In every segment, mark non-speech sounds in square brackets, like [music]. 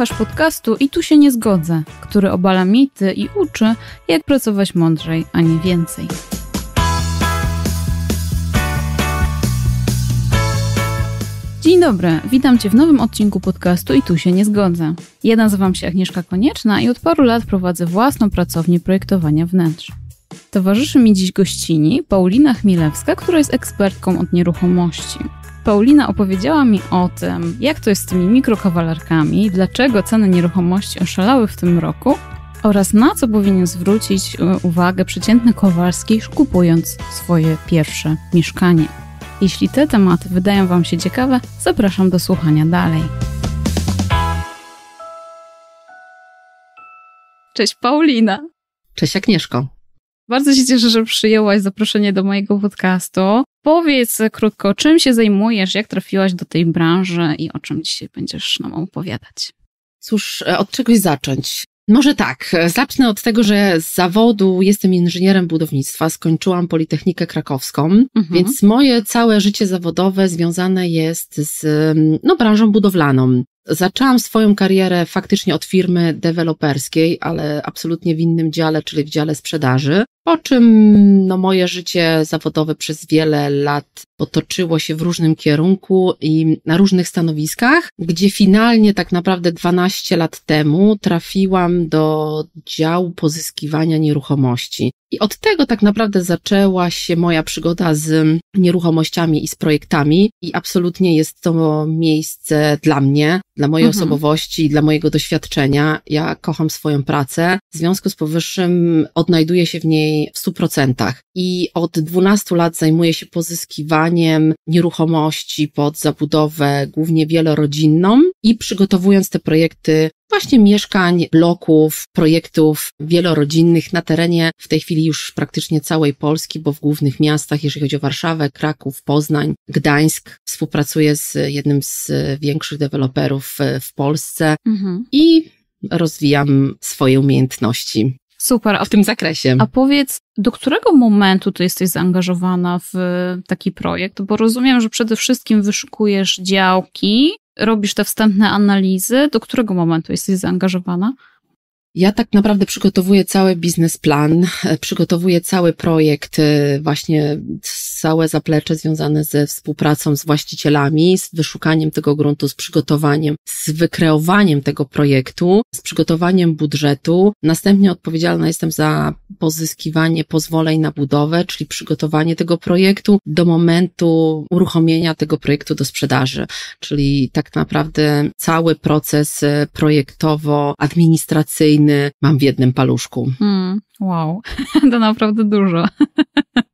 Słuchasz podcastu i tu się nie zgodzę, który obala mity i uczy, jak pracować mądrzej, a nie więcej. Dzień dobry, witam Cię w nowym odcinku podcastu i tu się nie zgodzę. Ja nazywam się Agnieszka Konieczna i od paru lat prowadzę własną pracownię projektowania wnętrz. Towarzyszy mi dziś gościni Paulina Chmielewska, która jest ekspertką od nieruchomości. Paulina opowiedziała mi o tym, jak to jest z tymi mikrokawalerkami, dlaczego ceny nieruchomości oszalały w tym roku oraz na co powinien zwrócić e, uwagę przeciętny Kowalski, kupując swoje pierwsze mieszkanie. Jeśli te tematy wydają Wam się ciekawe, zapraszam do słuchania dalej. Cześć Paulina. Cześć Agnieszko. Bardzo się cieszę, że przyjęłaś zaproszenie do mojego podcastu. Powiedz krótko, czym się zajmujesz, jak trafiłaś do tej branży i o czym dzisiaj będziesz nam opowiadać. Cóż, e, od czegoś zacząć. Może tak, e, zacznę od tego, że z zawodu jestem inżynierem budownictwa, skończyłam Politechnikę Krakowską, mhm. więc moje całe życie zawodowe związane jest z mm, no, branżą budowlaną. Zaczęłam swoją karierę faktycznie od firmy deweloperskiej, ale absolutnie w innym dziale, czyli w dziale sprzedaży. Po czym no, moje życie zawodowe przez wiele lat potoczyło się w różnym kierunku i na różnych stanowiskach, gdzie finalnie tak naprawdę 12 lat temu trafiłam do działu pozyskiwania nieruchomości. I od tego tak naprawdę zaczęła się moja przygoda z nieruchomościami i z projektami, i absolutnie jest to miejsce dla mnie, dla mojej mhm. osobowości, dla mojego doświadczenia. Ja kocham swoją pracę. W związku z powyższym odnajduję się w niej niej w 100%. I od 12 lat zajmuje się pozyskiwaniem nieruchomości pod zabudowę, głównie wielorodzinną i przygotowując te projekty właśnie mieszkań, bloków, projektów wielorodzinnych na terenie w tej chwili już praktycznie całej Polski, bo w głównych miastach, jeżeli chodzi o Warszawę, Kraków, Poznań, Gdańsk, współpracuję z jednym z większych deweloperów w Polsce mhm. i rozwijam swoje umiejętności Super. A, w tym zakresie. A powiedz, do którego momentu ty jesteś zaangażowana w e, taki projekt? Bo rozumiem, że przede wszystkim wyszukujesz działki, robisz te wstępne analizy. Do którego momentu jesteś zaangażowana? Ja tak naprawdę przygotowuję cały biznesplan, e, przygotowuję cały projekt e, właśnie całe zaplecze związane ze współpracą z właścicielami, z wyszukaniem tego gruntu, z przygotowaniem, z wykreowaniem tego projektu, z przygotowaniem budżetu. Następnie odpowiedzialna jestem za pozyskiwanie pozwoleń na budowę, czyli przygotowanie tego projektu do momentu uruchomienia tego projektu do sprzedaży. Czyli tak naprawdę cały proces e, projektowo-administracyjny mam w jednym paluszku. Mm, wow, [laughs] to naprawdę dużo. [laughs]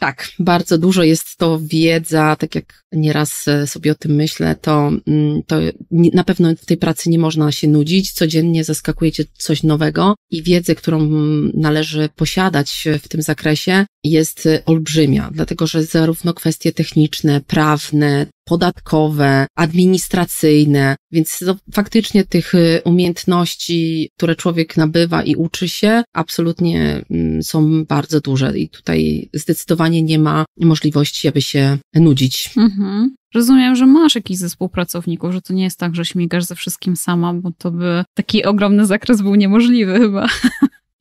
Tak, bardzo dużo jest to wiedza, tak jak nieraz e, sobie o tym myślę, to, mm, to na pewno w tej pracy nie można się nudzić. Codziennie zaskakujecie coś nowego i wiedzę, którą mm, należy posiadać w tym zakresie jest e, olbrzymia, dlatego że zarówno kwestie techniczne, prawne, podatkowe, administracyjne, więc faktycznie tych y, umiejętności, które człowiek nabywa i uczy się, absolutnie mm, są bardzo duże i tutaj zdecydowanie nie ma możliwości, aby się nudzić. Mhm. Rozumiem, że masz jakiś zespół pracowników, że to nie jest tak, że śmigasz ze wszystkim sama, bo to by taki ogromny zakres był niemożliwy chyba. [laughs]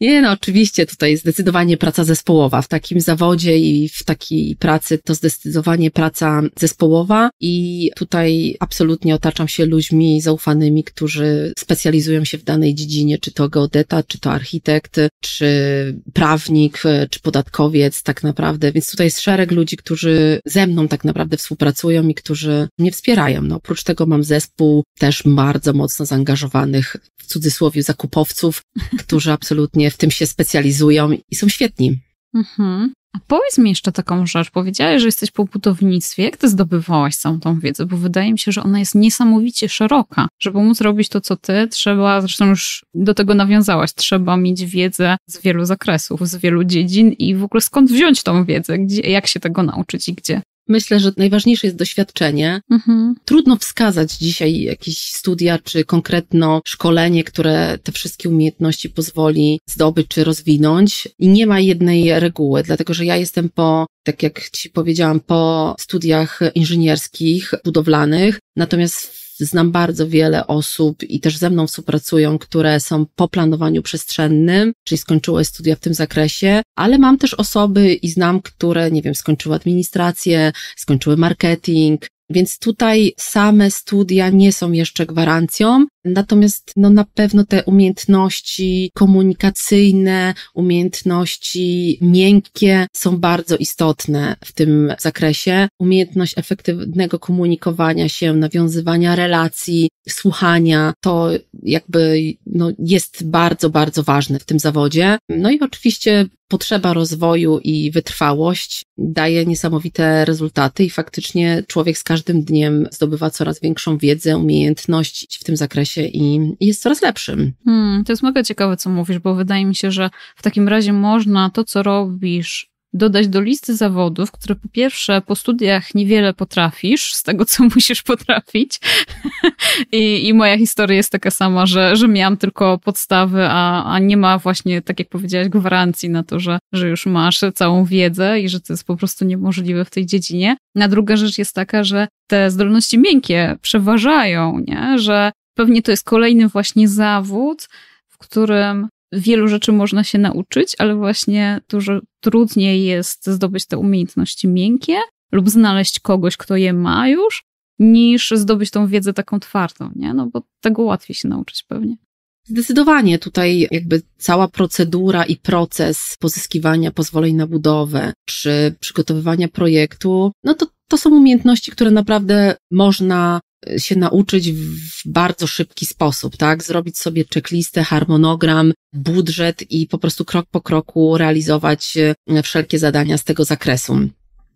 Nie, no oczywiście tutaj zdecydowanie praca zespołowa. W takim zawodzie i w takiej pracy to zdecydowanie praca zespołowa i tutaj absolutnie otaczam się ludźmi zaufanymi, którzy specjalizują się w danej dziedzinie, czy to geodeta, czy to architekt, czy prawnik, czy podatkowiec tak naprawdę. Więc tutaj jest szereg ludzi, którzy ze mną tak naprawdę współpracują i którzy mnie wspierają. No oprócz tego mam zespół też bardzo mocno zaangażowanych w cudzysłowie zakupowców, którzy absolutnie w tym się specjalizują i są świetni. Mhm. A powiedz mi jeszcze taką rzecz. Powiedziałeś, że jesteś po budownictwie. Jak ty zdobywałaś całą tą wiedzę? Bo wydaje mi się, że ona jest niesamowicie szeroka. Żeby móc robić to, co ty, trzeba, zresztą już do tego nawiązałaś, trzeba mieć wiedzę z wielu zakresów, z wielu dziedzin i w ogóle skąd wziąć tą wiedzę? Gdzie, jak się tego nauczyć i gdzie? Myślę, że najważniejsze jest doświadczenie. Mhm. Trudno wskazać dzisiaj jakieś studia czy konkretno szkolenie, które te wszystkie umiejętności pozwoli zdobyć czy rozwinąć. I nie ma jednej reguły, dlatego że ja jestem po tak jak Ci powiedziałam, po studiach inżynierskich, budowlanych. Natomiast znam bardzo wiele osób i też ze mną współpracują, które są po planowaniu przestrzennym, czyli skończyły studia w tym zakresie, ale mam też osoby i znam, które, nie wiem, skończyły administrację, skończyły marketing, więc tutaj same studia nie są jeszcze gwarancją, Natomiast no, na pewno te umiejętności komunikacyjne, umiejętności miękkie są bardzo istotne w tym zakresie. Umiejętność efektywnego komunikowania się, nawiązywania relacji, słuchania, to jakby no, jest bardzo, bardzo ważne w tym zawodzie. No i oczywiście potrzeba rozwoju i wytrwałość daje niesamowite rezultaty i faktycznie człowiek z każdym dniem zdobywa coraz większą wiedzę, umiejętność w tym zakresie i jest coraz lepszym. Hmm, to jest mega ciekawe, co mówisz, bo wydaje mi się, że w takim razie można to, co robisz, dodać do listy zawodów, które po pierwsze po studiach niewiele potrafisz z tego, co [laughs] musisz potrafić. I, I, moja historia jest taka sama, że, że miałam tylko podstawy, a, a nie ma właśnie, tak jak powiedziałaś, gwarancji na to, że, że już masz całą wiedzę i że to jest po prostu niemożliwe w tej dziedzinie. A druga rzecz jest taka, że te zdolności miękkie przeważają, nie? że Pewnie to jest kolejny właśnie zawód, w którym wielu rzeczy można się nauczyć, ale właśnie dużo trudniej jest zdobyć te umiejętności miękkie lub znaleźć kogoś, kto je ma już, niż zdobyć tą wiedzę taką twardą, nie? No bo tego łatwiej się nauczyć pewnie. Zdecydowanie tutaj jakby cała procedura i proces pozyskiwania pozwoleń na budowę czy przygotowywania projektu, no to to są umiejętności, które naprawdę można się nauczyć w bardzo szybki sposób, tak? Zrobić sobie checklistę, harmonogram, budżet i po prostu krok po kroku realizować e, wszelkie zadania z tego zakresu.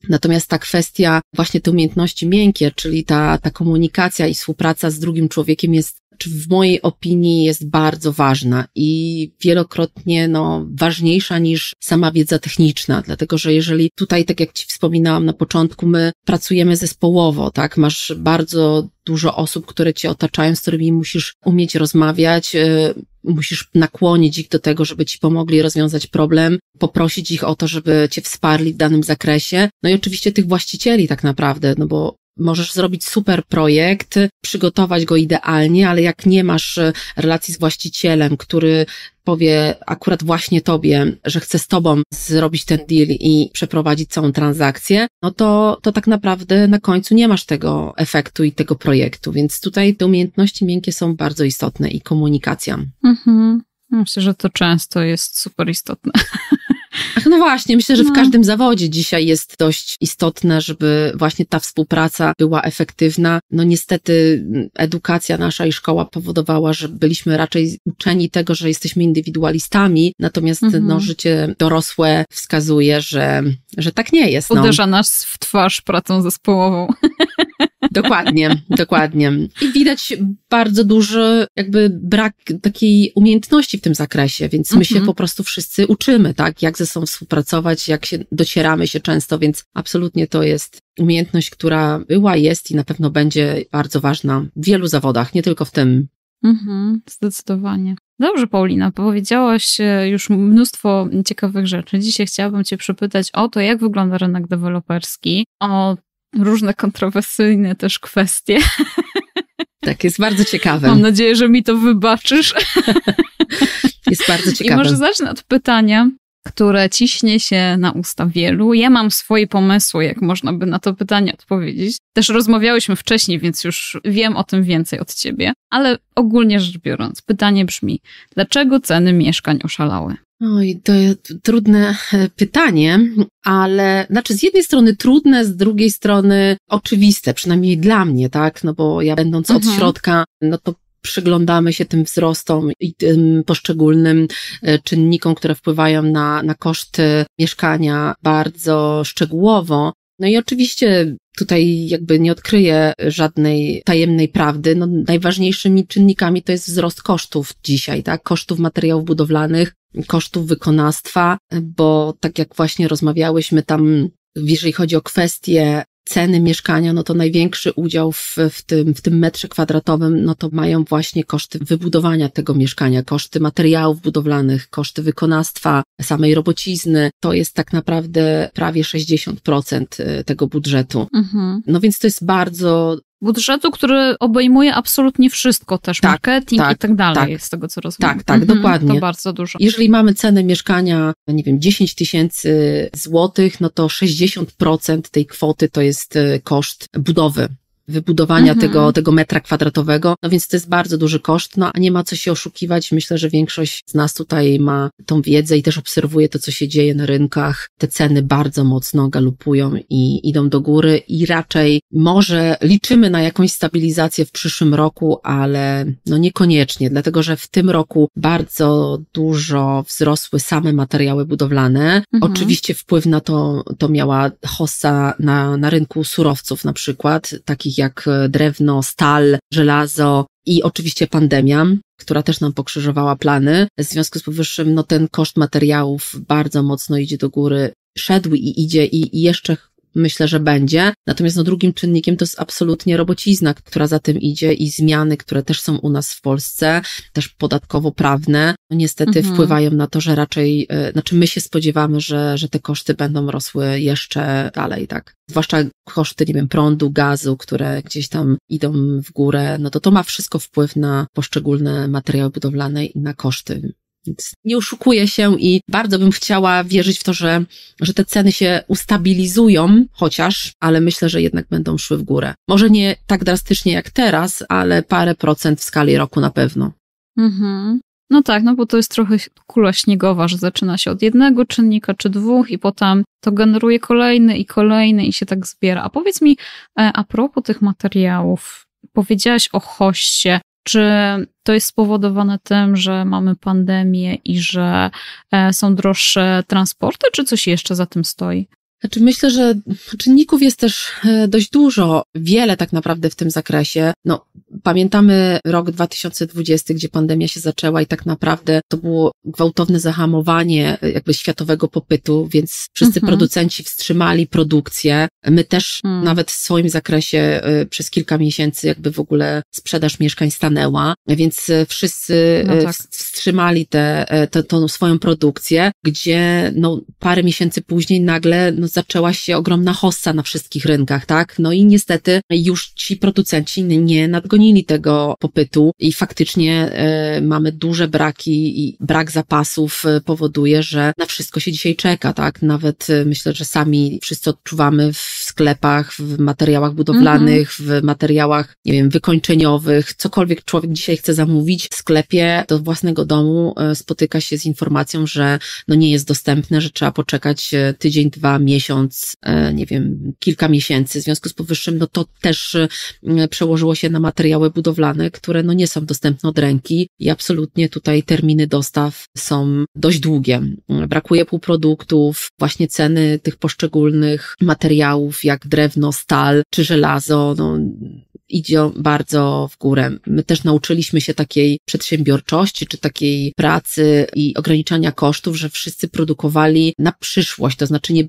Natomiast ta kwestia właśnie te umiejętności miękkie, czyli ta, ta komunikacja i współpraca z drugim człowiekiem jest rzecz w mojej opinii jest bardzo ważna i wielokrotnie no, ważniejsza niż sama wiedza techniczna, dlatego że jeżeli tutaj, tak jak Ci wspominałam na początku, my pracujemy zespołowo, tak, masz bardzo dużo osób, które Cię otaczają, z którymi musisz umieć rozmawiać, yy, musisz nakłonić ich do tego, żeby Ci pomogli rozwiązać problem, poprosić ich o to, żeby Cię wsparli w danym zakresie. No i oczywiście tych właścicieli tak naprawdę, no bo Możesz zrobić super projekt, przygotować go idealnie, ale jak nie masz e, relacji z właścicielem, który powie akurat właśnie tobie, że chce z tobą zrobić ten deal i przeprowadzić całą transakcję, no to, to tak naprawdę na końcu nie masz tego efektu i tego projektu. Więc tutaj te umiejętności miękkie są bardzo istotne i komunikacja. Mhm. Myślę, że to często jest super istotne. [laughs] Ach, no właśnie, myślę, że w no. każdym zawodzie dzisiaj jest dość istotne, żeby właśnie ta współpraca była efektywna. No niestety mm, edukacja nasza i szkoła powodowała, że byliśmy raczej uczeni tego, że jesteśmy indywidualistami, natomiast no, mhm. no, życie dorosłe wskazuje, że, że tak nie jest. No. Uderza no. nas w twarz pracą zespołową. [laughs] Dokładnie, dokładnie. I widać bardzo duży jakby brak takiej umiejętności w tym zakresie, więc my się mhm. po prostu wszyscy uczymy, tak? Jak ze sobą współpracować, jak się docieramy się często, więc absolutnie to jest umiejętność, która była, jest i na pewno będzie bardzo ważna w wielu zawodach, nie tylko w tym. Mhm, zdecydowanie. Dobrze, Paulina, powiedziałaś e, już mnóstwo ciekawych rzeczy. Dzisiaj chciałabym Cię przypytać o to, jak wygląda rynek deweloperski, o różne kontrowersyjne też kwestie. [laughs] Tak, jest bardzo ciekawe. Mam nadzieję, że mi to wybaczysz. [laughs] Jest bardzo ciekawe. I może zacznę od pytania, które ciśnie się na usta wielu. Ja mam swoje pomysły, jak można by na to pytanie odpowiedzieć. Też rozmawiałyśmy wcześniej, więc już wiem o tym więcej od ciebie. Ale ogólnie rzecz biorąc, pytanie brzmi: dlaczego ceny mieszkań oszalały? Oj, to jest trudne e, pytanie, ale znaczy z jednej strony trudne, z drugiej strony oczywiste, przynajmniej dla mnie, tak? No bo ja będąc mhm. od środka, no to przyglądamy się tym wzrostom i tym poszczególnym e, czynnikom, które wpływają na, na koszty mieszkania bardzo szczegółowo. No i oczywiście Tutaj jakby nie odkryję żadnej tajemnej prawdy. No, najważniejszymi czynnikami to jest wzrost kosztów dzisiaj, tak? Kosztów materiałów budowlanych, kosztów wykonawstwa, bo tak jak właśnie rozmawiałyśmy tam jeżeli chodzi o kwestie ceny mieszkania, no to największy udział w, w, tym, w tym metrze kwadratowym, no to mają właśnie koszty wybudowania tego mieszkania, koszty materiałów budowlanych, koszty wykonawstwa, samej robocizny. To jest tak naprawdę prawie 60% y, tego budżetu. Mhm. No więc to jest bardzo budżetu, który obejmuje absolutnie wszystko też, tak, marketing tak, i tak dalej, tak, z tego co rozumiem. Tak, tak, mhm, dokładnie. To bardzo dużo. Jeżeli mamy cenę mieszkania, nie wiem, 10 tysięcy złotych, no to 60% tej kwoty to jest y, koszt budowy wybudowania mhm. tego, tego metra kwadratowego. No więc to jest bardzo duży koszt, no a nie ma co się oszukiwać. Myślę, że większość z nas tutaj ma tą wiedzę i też obserwuje to, co się dzieje na rynkach. Te ceny bardzo mocno galupują i idą do góry i raczej może liczymy na jakąś stabilizację w przyszłym roku, ale no niekoniecznie, dlatego że w tym roku bardzo dużo wzrosły same materiały budowlane. Mhm. Oczywiście wpływ na to, to miała hossa na, na rynku surowców na przykład, takich jak e, drewno, stal, żelazo i oczywiście pandemia, która też nam pokrzyżowała plany. W związku z powyższym, no ten koszt materiałów bardzo mocno idzie do góry. Szedł i idzie i, i jeszcze myślę, że będzie. Natomiast no, drugim czynnikiem to jest absolutnie robocizna, która za tym idzie i zmiany, które też są u nas w Polsce, też podatkowo-prawne, niestety mhm. wpływają na to, że raczej, e, znaczy my się spodziewamy, że, że te koszty będą rosły jeszcze dalej, tak. Zwłaszcza koszty, nie wiem, prądu, gazu, które gdzieś tam idą w górę, no to to ma wszystko wpływ na poszczególne materiały budowlane i na koszty nie oszukuję się i bardzo bym chciała wierzyć w to, że, że te ceny się ustabilizują, chociaż, ale myślę, że jednak będą szły w górę. Może nie tak drastycznie jak teraz, ale parę procent w skali roku na pewno. Mhm. No tak, no bo to jest trochę kula śniegowa, że zaczyna się od jednego czynnika czy dwóch i potem to generuje kolejny i kolejny i się tak zbiera. A powiedz mi, e, a propos tych materiałów, powiedziałaś o hoście, czy to jest spowodowane tym, że mamy pandemię i że e, są droższe transporty, czy coś jeszcze za tym stoi? Znaczy myślę, że czynników jest też e, dość dużo, wiele tak naprawdę w tym zakresie. No, pamiętamy rok 2020, gdzie pandemia się zaczęła i tak naprawdę to było gwałtowne zahamowanie e, jakby światowego popytu, więc wszyscy mhm. producenci wstrzymali produkcję. My też mm. nawet w swoim zakresie e, przez kilka miesięcy jakby w ogóle sprzedaż mieszkań stanęła, więc wszyscy no tak. wstrzymali tę swoją produkcję, gdzie no parę miesięcy później nagle no, zaczęła się ogromna hossa na wszystkich rynkach, tak? No i niestety już ci producenci nie nadgonili tego popytu i faktycznie y, mamy duże braki i brak zapasów e, powoduje, że na wszystko się dzisiaj czeka, tak? Nawet e, myślę, że sami wszyscy odczuwamy w sklepach, w materiałach budowlanych, mhm. w materiałach, nie wiem, wykończeniowych, cokolwiek człowiek dzisiaj chce zamówić w sklepie do własnego domu, e, spotyka się z informacją, że no nie jest dostępne, że trzeba poczekać e, tydzień, dwa, miesiąc, e, nie wiem, kilka miesięcy. W związku z powyższym, no to też przełożyło się na materiały budowlane, które no nie są dostępne od ręki i absolutnie tutaj terminy dostaw są dość długie. Brakuje półproduktów, właśnie ceny tych poszczególnych materiałów, jak drewno, stal czy żelazo, no, idzie bardzo w górę. My też nauczyliśmy się takiej przedsiębiorczości, czy takiej pracy i ograniczania kosztów, że wszyscy produkowali na przyszłość, to znaczy nie,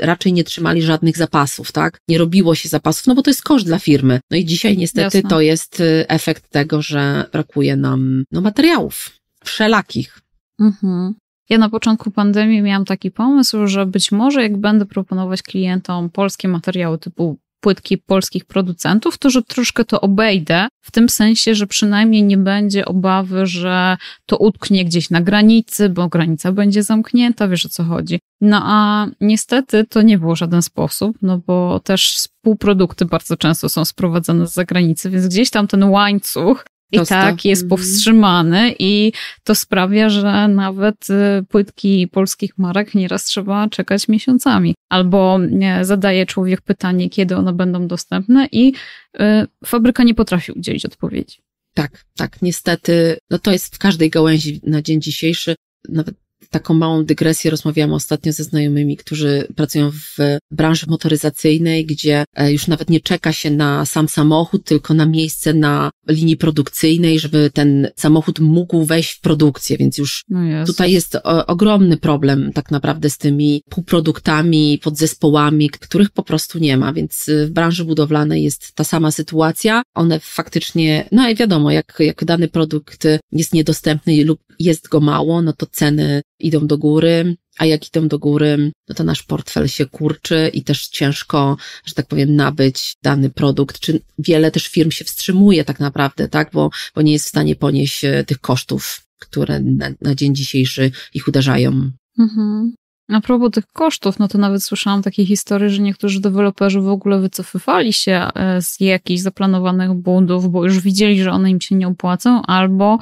raczej nie trzymali żadnych zapasów, tak? Nie robiło się zapasów, no bo to jest koszt dla firmy. No i dzisiaj niestety Jasne. to jest y, efekt tego, że brakuje nam no, materiałów wszelakich. Mhm. Ja na początku pandemii miałam taki pomysł, że być może jak będę proponować klientom polskie materiały typu płytki polskich producentów, to że troszkę to obejdę, w tym sensie, że przynajmniej nie będzie obawy, że to utknie gdzieś na granicy, bo granica będzie zamknięta, wiesz o co chodzi. No a niestety to nie było żaden sposób, no bo też współprodukty bardzo często są sprowadzane z zagranicy, więc gdzieś tam ten łańcuch i tak jest mhm. powstrzymany i to sprawia, że nawet y, płytki polskich marek nieraz trzeba czekać miesiącami. Albo zadaje człowiek pytanie, kiedy one będą dostępne i y, fabryka nie potrafi udzielić odpowiedzi. Tak, tak, niestety, no to jest w każdej gałęzi na dzień dzisiejszy, nawet Taką małą dygresję rozmawiałam ostatnio ze znajomymi, którzy pracują w branży motoryzacyjnej, gdzie e, już nawet nie czeka się na sam samochód, tylko na miejsce na linii produkcyjnej, żeby ten samochód mógł wejść w produkcję, więc już no tutaj jest o, ogromny problem tak naprawdę z tymi półproduktami, podzespołami, których po prostu nie ma, więc y, w branży budowlanej jest ta sama sytuacja. One faktycznie, no i wiadomo, jak, jak dany produkt jest niedostępny lub jest go mało, no to ceny idą do góry, a jak idą do góry, no to nasz portfel się kurczy i też ciężko, że tak powiem, nabyć dany produkt, czy wiele też firm się wstrzymuje tak naprawdę, tak, bo, bo nie jest w stanie ponieść e, tych kosztów, które na, na dzień dzisiejszy ich uderzają. Mhm. A propos tych kosztów, no to nawet słyszałam takie historie, że niektórzy deweloperzy w ogóle wycofywali się e, z jakichś zaplanowanych budów, bo już widzieli, że one im się nie opłacą, albo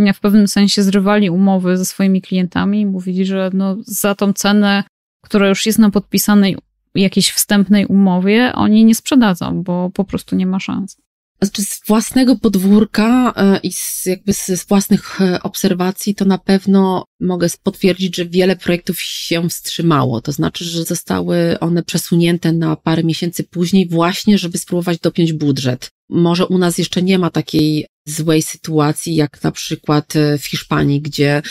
e, w pewnym sensie zrywali umowy ze swoimi klientami i mówili, że no za tą cenę, która już jest na podpisanej jakiejś wstępnej umowie, oni nie sprzedadzą, bo po prostu nie ma szans znaczy z własnego podwórka e, i z, jakby z, z, własnych e, obserwacji, to na pewno mogę potwierdzić, że wiele projektów się wstrzymało. To znaczy, że zostały one przesunięte na parę miesięcy później, właśnie, żeby spróbować dopiąć budżet. Może u nas jeszcze nie ma takiej złej sytuacji, jak na przykład e, w Hiszpanii, gdzie,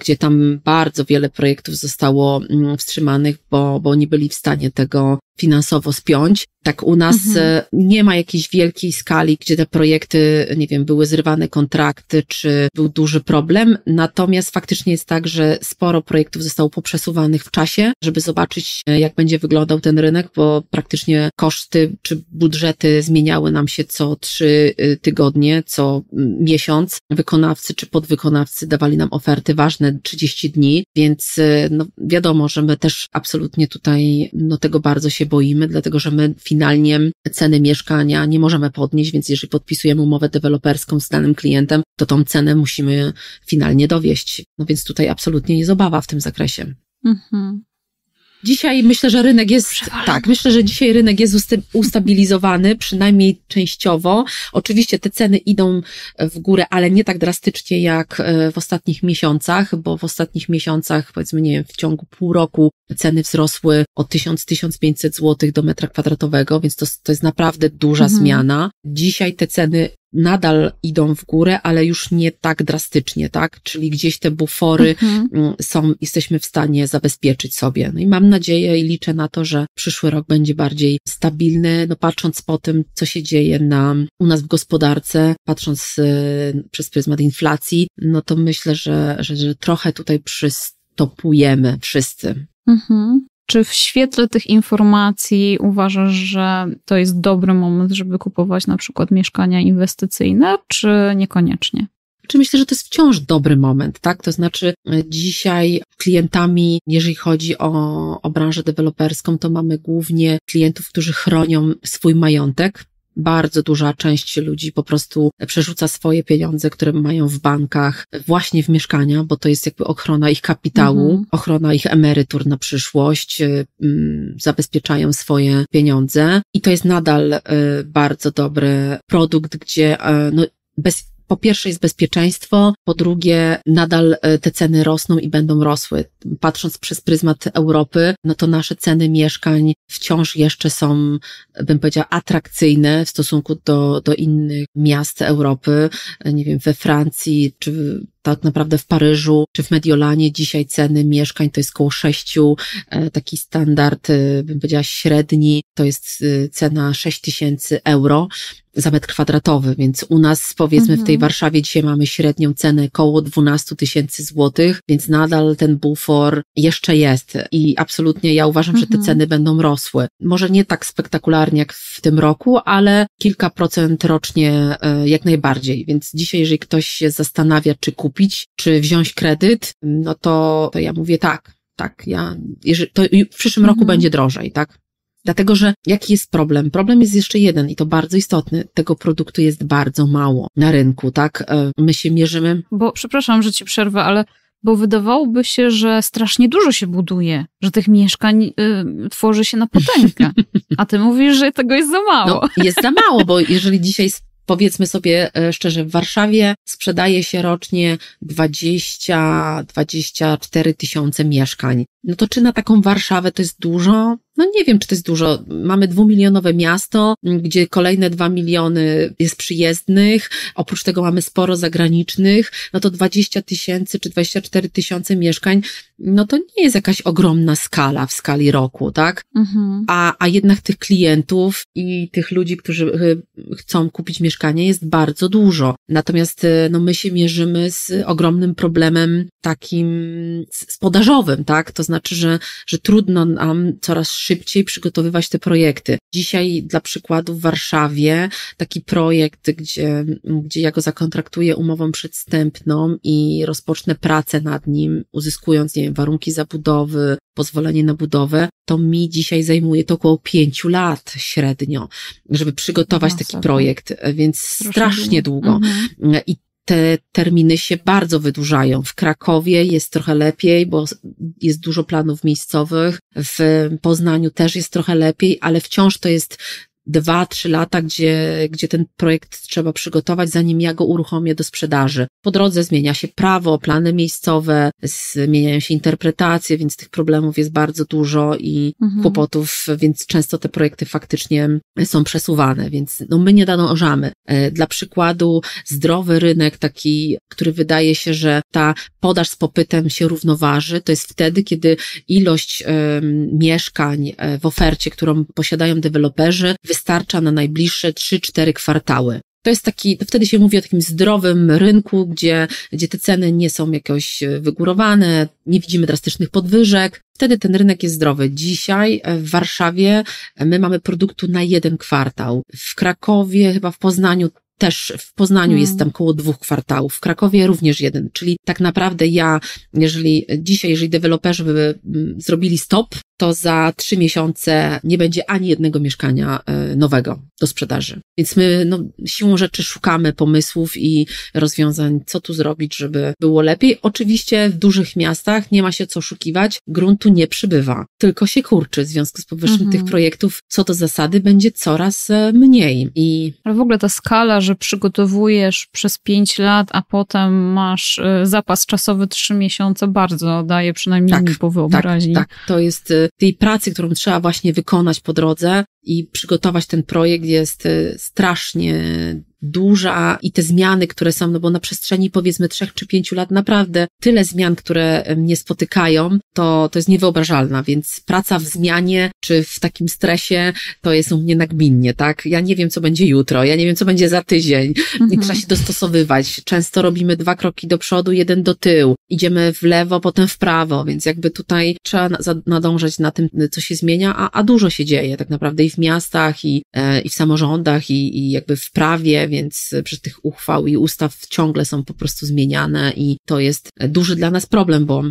gdzie tam bardzo wiele projektów zostało mm, wstrzymanych, bo, bo nie byli w stanie tego finansowo spiąć. Tak u nas mhm. E, nie ma jakiejś wielkiej skali, gdzie te projekty, nie wiem, były zrywane kontrakty, czy był duży problem. Natomiast faktycznie jest tak, że sporo projektów zostało poprzesuwanych w czasie, żeby zobaczyć, e, jak będzie wyglądał ten rynek, bo praktycznie koszty czy budżety zmieniały nam się co trzy e, tygodnie, co miesiąc. Wykonawcy czy podwykonawcy dawali nam oferty ważne 30 dni, więc no, wiadomo, że my też absolutnie tutaj no, tego bardzo się boimy, dlatego że my finansowo finalnie ceny mieszkania nie możemy podnieść, więc jeżeli podpisujemy umowę deweloperską z danym klientem, to tą cenę musimy finalnie dowieść. No więc tutaj absolutnie jest obawa w tym zakresie. Mhm. Dzisiaj myślę, że rynek jest. Tak, myślę, że dzisiaj rynek jest ustabilizowany, przynajmniej częściowo. Oczywiście te ceny idą e, w górę, ale nie tak drastycznie jak e, w ostatnich miesiącach, bo w ostatnich miesiącach, powiedzmy, nie wiem, w ciągu pół roku ceny wzrosły o 1000-1500 zł do metra kwadratowego, więc to, to jest naprawdę duża mhm. zmiana. Dzisiaj te ceny nadal idą w górę, ale już nie tak drastycznie, tak? Czyli gdzieś te bufory mhm. Mm, są, jesteśmy w stanie zabezpieczyć sobie. No i mam nadzieję i liczę na to, że przyszły rok będzie bardziej stabilny, no patrząc po tym, co się dzieje na, u nas w gospodarce, patrząc y, przez pryzmat inflacji, no to myślę, że, że, że trochę tutaj przystopujemy wszyscy. Mhm. Czy w świetle tych informacji uważasz, że to jest dobry moment, żeby kupować na przykład mieszkania inwestycyjne, czy niekoniecznie? Czy myślę, że to jest wciąż dobry moment, tak? To znaczy, dzisiaj klientami, jeżeli chodzi o, o branżę deweloperską, to mamy głównie klientów, którzy chronią swój majątek, bardzo duża część ludzi po prostu przerzuca swoje pieniądze, które mają w bankach, właśnie w mieszkania, bo to jest jakby ochrona ich kapitału, mhm. ochrona ich emerytur na przyszłość, y, mm, zabezpieczają swoje pieniądze i to jest nadal y, bardzo dobry produkt, gdzie y, no, bez po pierwsze jest bezpieczeństwo, po drugie nadal e, te ceny rosną i będą rosły. Patrząc przez pryzmat Europy, no to nasze ceny mieszkań wciąż jeszcze są, bym powiedziała, atrakcyjne w stosunku do, do innych miast Europy. Nie wiem, we Francji czy tak naprawdę w Paryżu czy w Mediolanie dzisiaj ceny mieszkań to jest koło sześciu, e, taki standard, e, bym powiedziała średni, to jest e, cena sześć tysięcy euro za metr kwadratowy, więc u nas powiedzmy mhm. w tej mhm. Warszawie dzisiaj mamy średnią cenę koło 12 tysięcy złotych, więc nadal ten bufor jeszcze jest i absolutnie ja uważam, mhm. że te mhm. ceny będą rosły. Może nie tak spektakularnie jak w tym roku, ale kilka procent rocznie jak najbardziej, więc dzisiaj jeżeli ktoś się zastanawia, czy kup kupić, czy wziąć kredyt, no to, to ja mówię tak, tak, ja, jeżeli, to w przyszłym mhm. roku będzie drożej, tak? Dlatego, że jaki jest problem? Problem jest jeszcze jeden i to bardzo istotny. Tego produktu jest bardzo mało na rynku, tak? E, my się mierzymy. Bo, przepraszam, że ci przerwę, ale bo wydawałoby się, że strasznie dużo się buduje, że tych mieszkań y, tworzy się na potęgę. [laughs] A ty mówisz, że tego jest za mało. No, jest za mało, bo jeżeli dzisiaj Powiedzmy sobie e, szczerze, w Warszawie sprzedaje się rocznie 20-24 tysiące mieszkań no to czy na taką Warszawę to jest dużo? No nie wiem, czy to jest dużo. Mamy dwumilionowe miasto, gdzie kolejne dwa miliony jest przyjezdnych, oprócz tego mamy sporo zagranicznych, no to 20 tysięcy czy 24 tysiące mieszkań, no to nie jest jakaś ogromna skala w skali roku, tak? Mhm. A, a jednak tych klientów i tych ludzi, którzy y, chcą kupić mieszkanie jest bardzo dużo. Natomiast y, no my się mierzymy z ogromnym problemem takim spodarzowym tak? To znaczy znaczy, że, że trudno nam coraz szybciej przygotowywać te projekty. Dzisiaj dla przykładu w Warszawie taki projekt, gdzie, gdzie ja go zakontraktuję umową przedstępną i rozpocznę pracę nad nim, uzyskując, nie wiem, warunki zabudowy, pozwolenie na budowę, to mi dzisiaj zajmuje to około pięciu lat średnio, żeby przygotować no, taki projekt, więc strasznie długo. Mhm. I te terminy się bardzo wydłużają. W Krakowie jest trochę lepiej, bo jest dużo planów miejscowych. W Poznaniu też jest trochę lepiej, ale wciąż to jest dwa, trzy lata, gdzie, gdzie ten projekt trzeba przygotować, zanim ja go uruchomię do sprzedaży. Po drodze zmienia się prawo, plany miejscowe, zmieniają się interpretacje, więc tych problemów jest bardzo dużo i mhm. kłopotów, więc często te projekty faktycznie są przesuwane, więc no, my nie orzamy. E, dla przykładu zdrowy rynek, taki, który wydaje się, że ta podaż z popytem się równoważy, to jest wtedy, kiedy ilość y, mieszkań e, w ofercie, którą posiadają deweloperzy, wystarcza na najbliższe 3-4 kwartały. To jest taki, wtedy się mówi o takim zdrowym rynku, gdzie, gdzie te ceny nie są jakoś e, wygórowane, nie widzimy drastycznych podwyżek. Wtedy ten rynek jest zdrowy. Dzisiaj e, w Warszawie e, my mamy produktu na jeden kwartał. W Krakowie, chyba w Poznaniu też w Poznaniu hmm. jest tam koło dwóch kwartałów, w Krakowie również jeden, czyli tak naprawdę ja, jeżeli dzisiaj, jeżeli deweloperzy by mm, zrobili stop to za trzy miesiące nie będzie ani jednego mieszkania e, nowego do sprzedaży. Więc my no, siłą rzeczy szukamy pomysłów i rozwiązań, co tu zrobić, żeby było lepiej. Oczywiście w dużych miastach nie ma się co szukiwać, gruntu nie przybywa, tylko się kurczy. W związku z powyższym mhm. tych projektów co do zasady będzie coraz e, mniej. I... Ale w ogóle ta skala, że przygotowujesz przez pięć lat, a potem masz e, zapas czasowy trzy miesiące, bardzo daje przynajmniej tak, mi po tak, wyobraźni. Tak, tak, to jest tej pracy, którą trzeba właśnie wykonać po drodze, i przygotować ten projekt jest y, strasznie duża i te zmiany, które są, no bo na przestrzeni powiedzmy trzech czy pięciu lat naprawdę tyle zmian, które y, mnie spotykają, to, to jest niewyobrażalna, więc praca w zmianie czy w takim stresie to jest u mnie nagminnie, tak? Ja nie wiem, co będzie jutro, ja nie wiem, co będzie za tydzień mhm. i trzeba się dostosowywać. Często robimy dwa kroki do przodu, jeden do tyłu. Idziemy w lewo, potem w prawo, więc jakby tutaj trzeba nadążać na tym, co się zmienia, a, a dużo się dzieje tak naprawdę i w w miastach i, e, i w samorządach i, i jakby w prawie, więc przez tych uchwał i ustaw ciągle są po prostu zmieniane i to jest duży dla nas problem, bo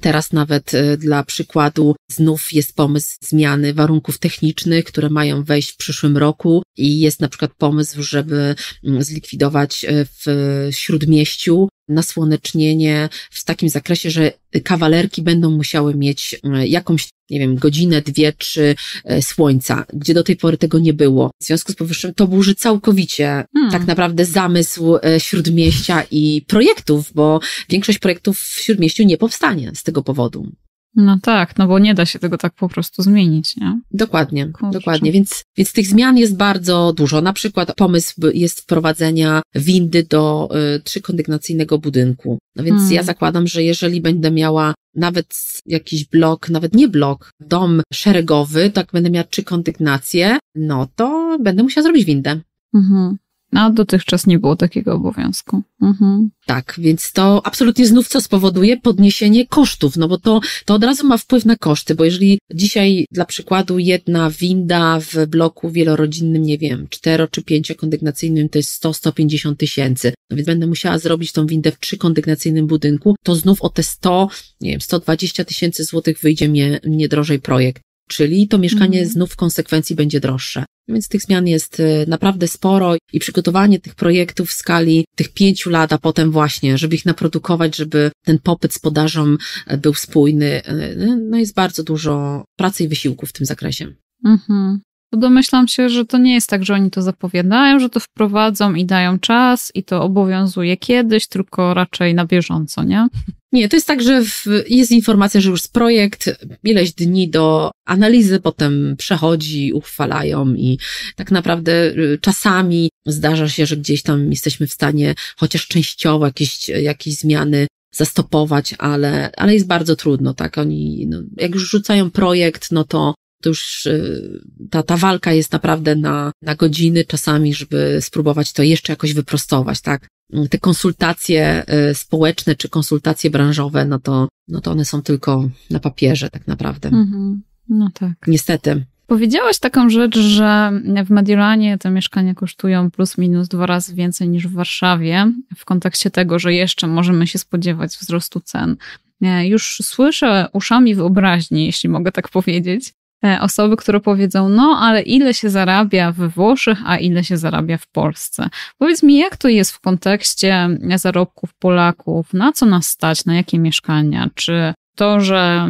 Teraz nawet e, dla przykładu znów jest pomysł zmiany warunków technicznych, które mają wejść w przyszłym roku i jest na przykład pomysł, żeby mm, zlikwidować e, w śródmieściu nasłonecznienie w takim zakresie, że kawalerki będą musiały mieć e, jakąś, nie wiem, godzinę, dwie, trzy e, słońca, gdzie do tej pory tego nie było. W związku z powyższym to burzy całkowicie hmm. tak naprawdę zamysł e, śródmieścia i projektów, bo większość projektów w śródmieściu nie powstanie z tego powodu. No tak, no bo nie da się tego tak po prostu zmienić, nie? Dokładnie, Kurczę. dokładnie. Więc, więc tych zmian jest bardzo dużo. Na przykład pomysł jest wprowadzenia windy do y, trzykondygnacyjnego budynku. No więc hmm. ja zakładam, że jeżeli będę miała nawet jakiś blok, nawet nie blok, dom szeregowy, tak będę miała trzy kondygnacje, no to będę musiała zrobić windę. Mhm. No, dotychczas nie było takiego obowiązku. Mhm. Tak, więc to absolutnie znów co spowoduje podniesienie kosztów, no bo to, to od razu ma wpływ na koszty, bo jeżeli dzisiaj dla przykładu jedna winda w bloku wielorodzinnym, nie wiem, cztero czy pięciokondygnacyjnym to jest 100-150 tysięcy, no więc będę musiała zrobić tą windę w trzykondygnacyjnym budynku, to znów o te 100, nie wiem, 120 tysięcy złotych wyjdzie mnie mnie drożej projekt czyli to mieszkanie mhm. znów w konsekwencji będzie droższe. Więc tych zmian jest y, naprawdę sporo i przygotowanie tych projektów w skali tych pięciu lat, a potem właśnie, żeby ich naprodukować, żeby ten popyt z podażą y, był spójny, y, no jest bardzo dużo pracy i wysiłku w tym zakresie. Mhm to domyślam się, że to nie jest tak, że oni to zapowiadają, że to wprowadzą i dają czas i to obowiązuje kiedyś, tylko raczej na bieżąco, nie? Nie, to jest tak, że w, jest informacja, że już z projekt, ileś dni do analizy, potem przechodzi, uchwalają i tak naprawdę y, czasami zdarza się, że gdzieś tam jesteśmy w stanie chociaż częściowo jakieś, jakieś zmiany zastopować, ale, ale jest bardzo trudno, tak? Oni, no, jak już rzucają projekt, no to to już y, ta, ta walka jest naprawdę na, na godziny czasami, żeby spróbować to jeszcze jakoś wyprostować, tak? Te konsultacje y, społeczne czy konsultacje branżowe, no to, no to one są tylko na papierze, tak naprawdę. Mhm. No tak. Niestety. Powiedziałaś taką rzecz, że w Mediolanie te mieszkania kosztują plus minus dwa razy więcej niż w Warszawie, w kontekście tego, że jeszcze możemy się spodziewać wzrostu cen. E, już słyszę uszami wyobraźni, jeśli mogę tak powiedzieć, osoby, które powiedzą, no ale ile się zarabia we Włoszech, a ile się zarabia w Polsce. Powiedz mi, jak to jest w kontekście zarobków Polaków, na co nas stać, na jakie mieszkania, czy to, że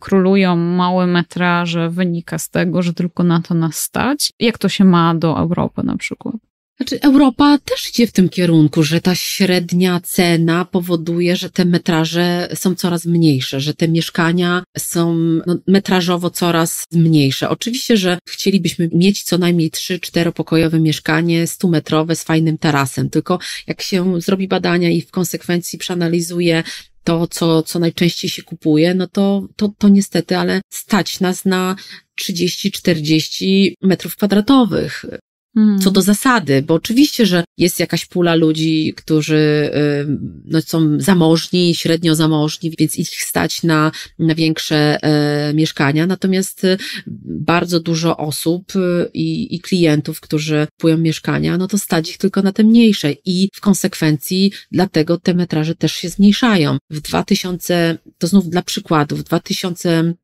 królują małe metraże, wynika z tego, że tylko na to nas stać? Jak to się ma do Europy na przykład? Znaczy, Europa też idzie w tym kierunku, że ta średnia cena powoduje, że te metraże są coraz mniejsze, że te mieszkania są no, metrażowo coraz mniejsze. Oczywiście, że chcielibyśmy mieć co najmniej 3-4 pokojowe mieszkanie 100-metrowe z fajnym tarasem, tylko jak się zrobi badania i w konsekwencji przeanalizuje to, co, co najczęściej się kupuje, no to, to, to niestety, ale stać nas na 30-40 metrów kwadratowych. Hmm. co do zasady, bo oczywiście, że jest jakaś pula ludzi, którzy y, no, są zamożni, średnio zamożni, więc ich stać na, na większe e, mieszkania, natomiast y, bardzo dużo osób i, i klientów, którzy kupują mieszkania, no to stać ich tylko na te mniejsze i w konsekwencji dlatego te metraże też się zmniejszają. W 2000, to znów dla przykładu, w 2000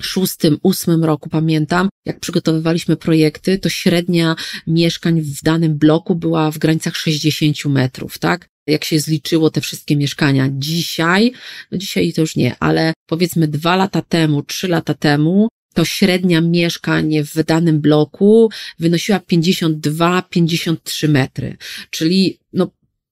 szóstym, ósmym roku pamiętam, jak przygotowywaliśmy projekty, to średnia mieszkań w danym bloku była w granicach 60 metrów, tak? Jak się zliczyło te wszystkie mieszkania. Dzisiaj, no dzisiaj to już nie, ale powiedzmy dwa lata temu, trzy lata temu, to średnia mieszkań w danym bloku wynosiła 52-53 metry, czyli no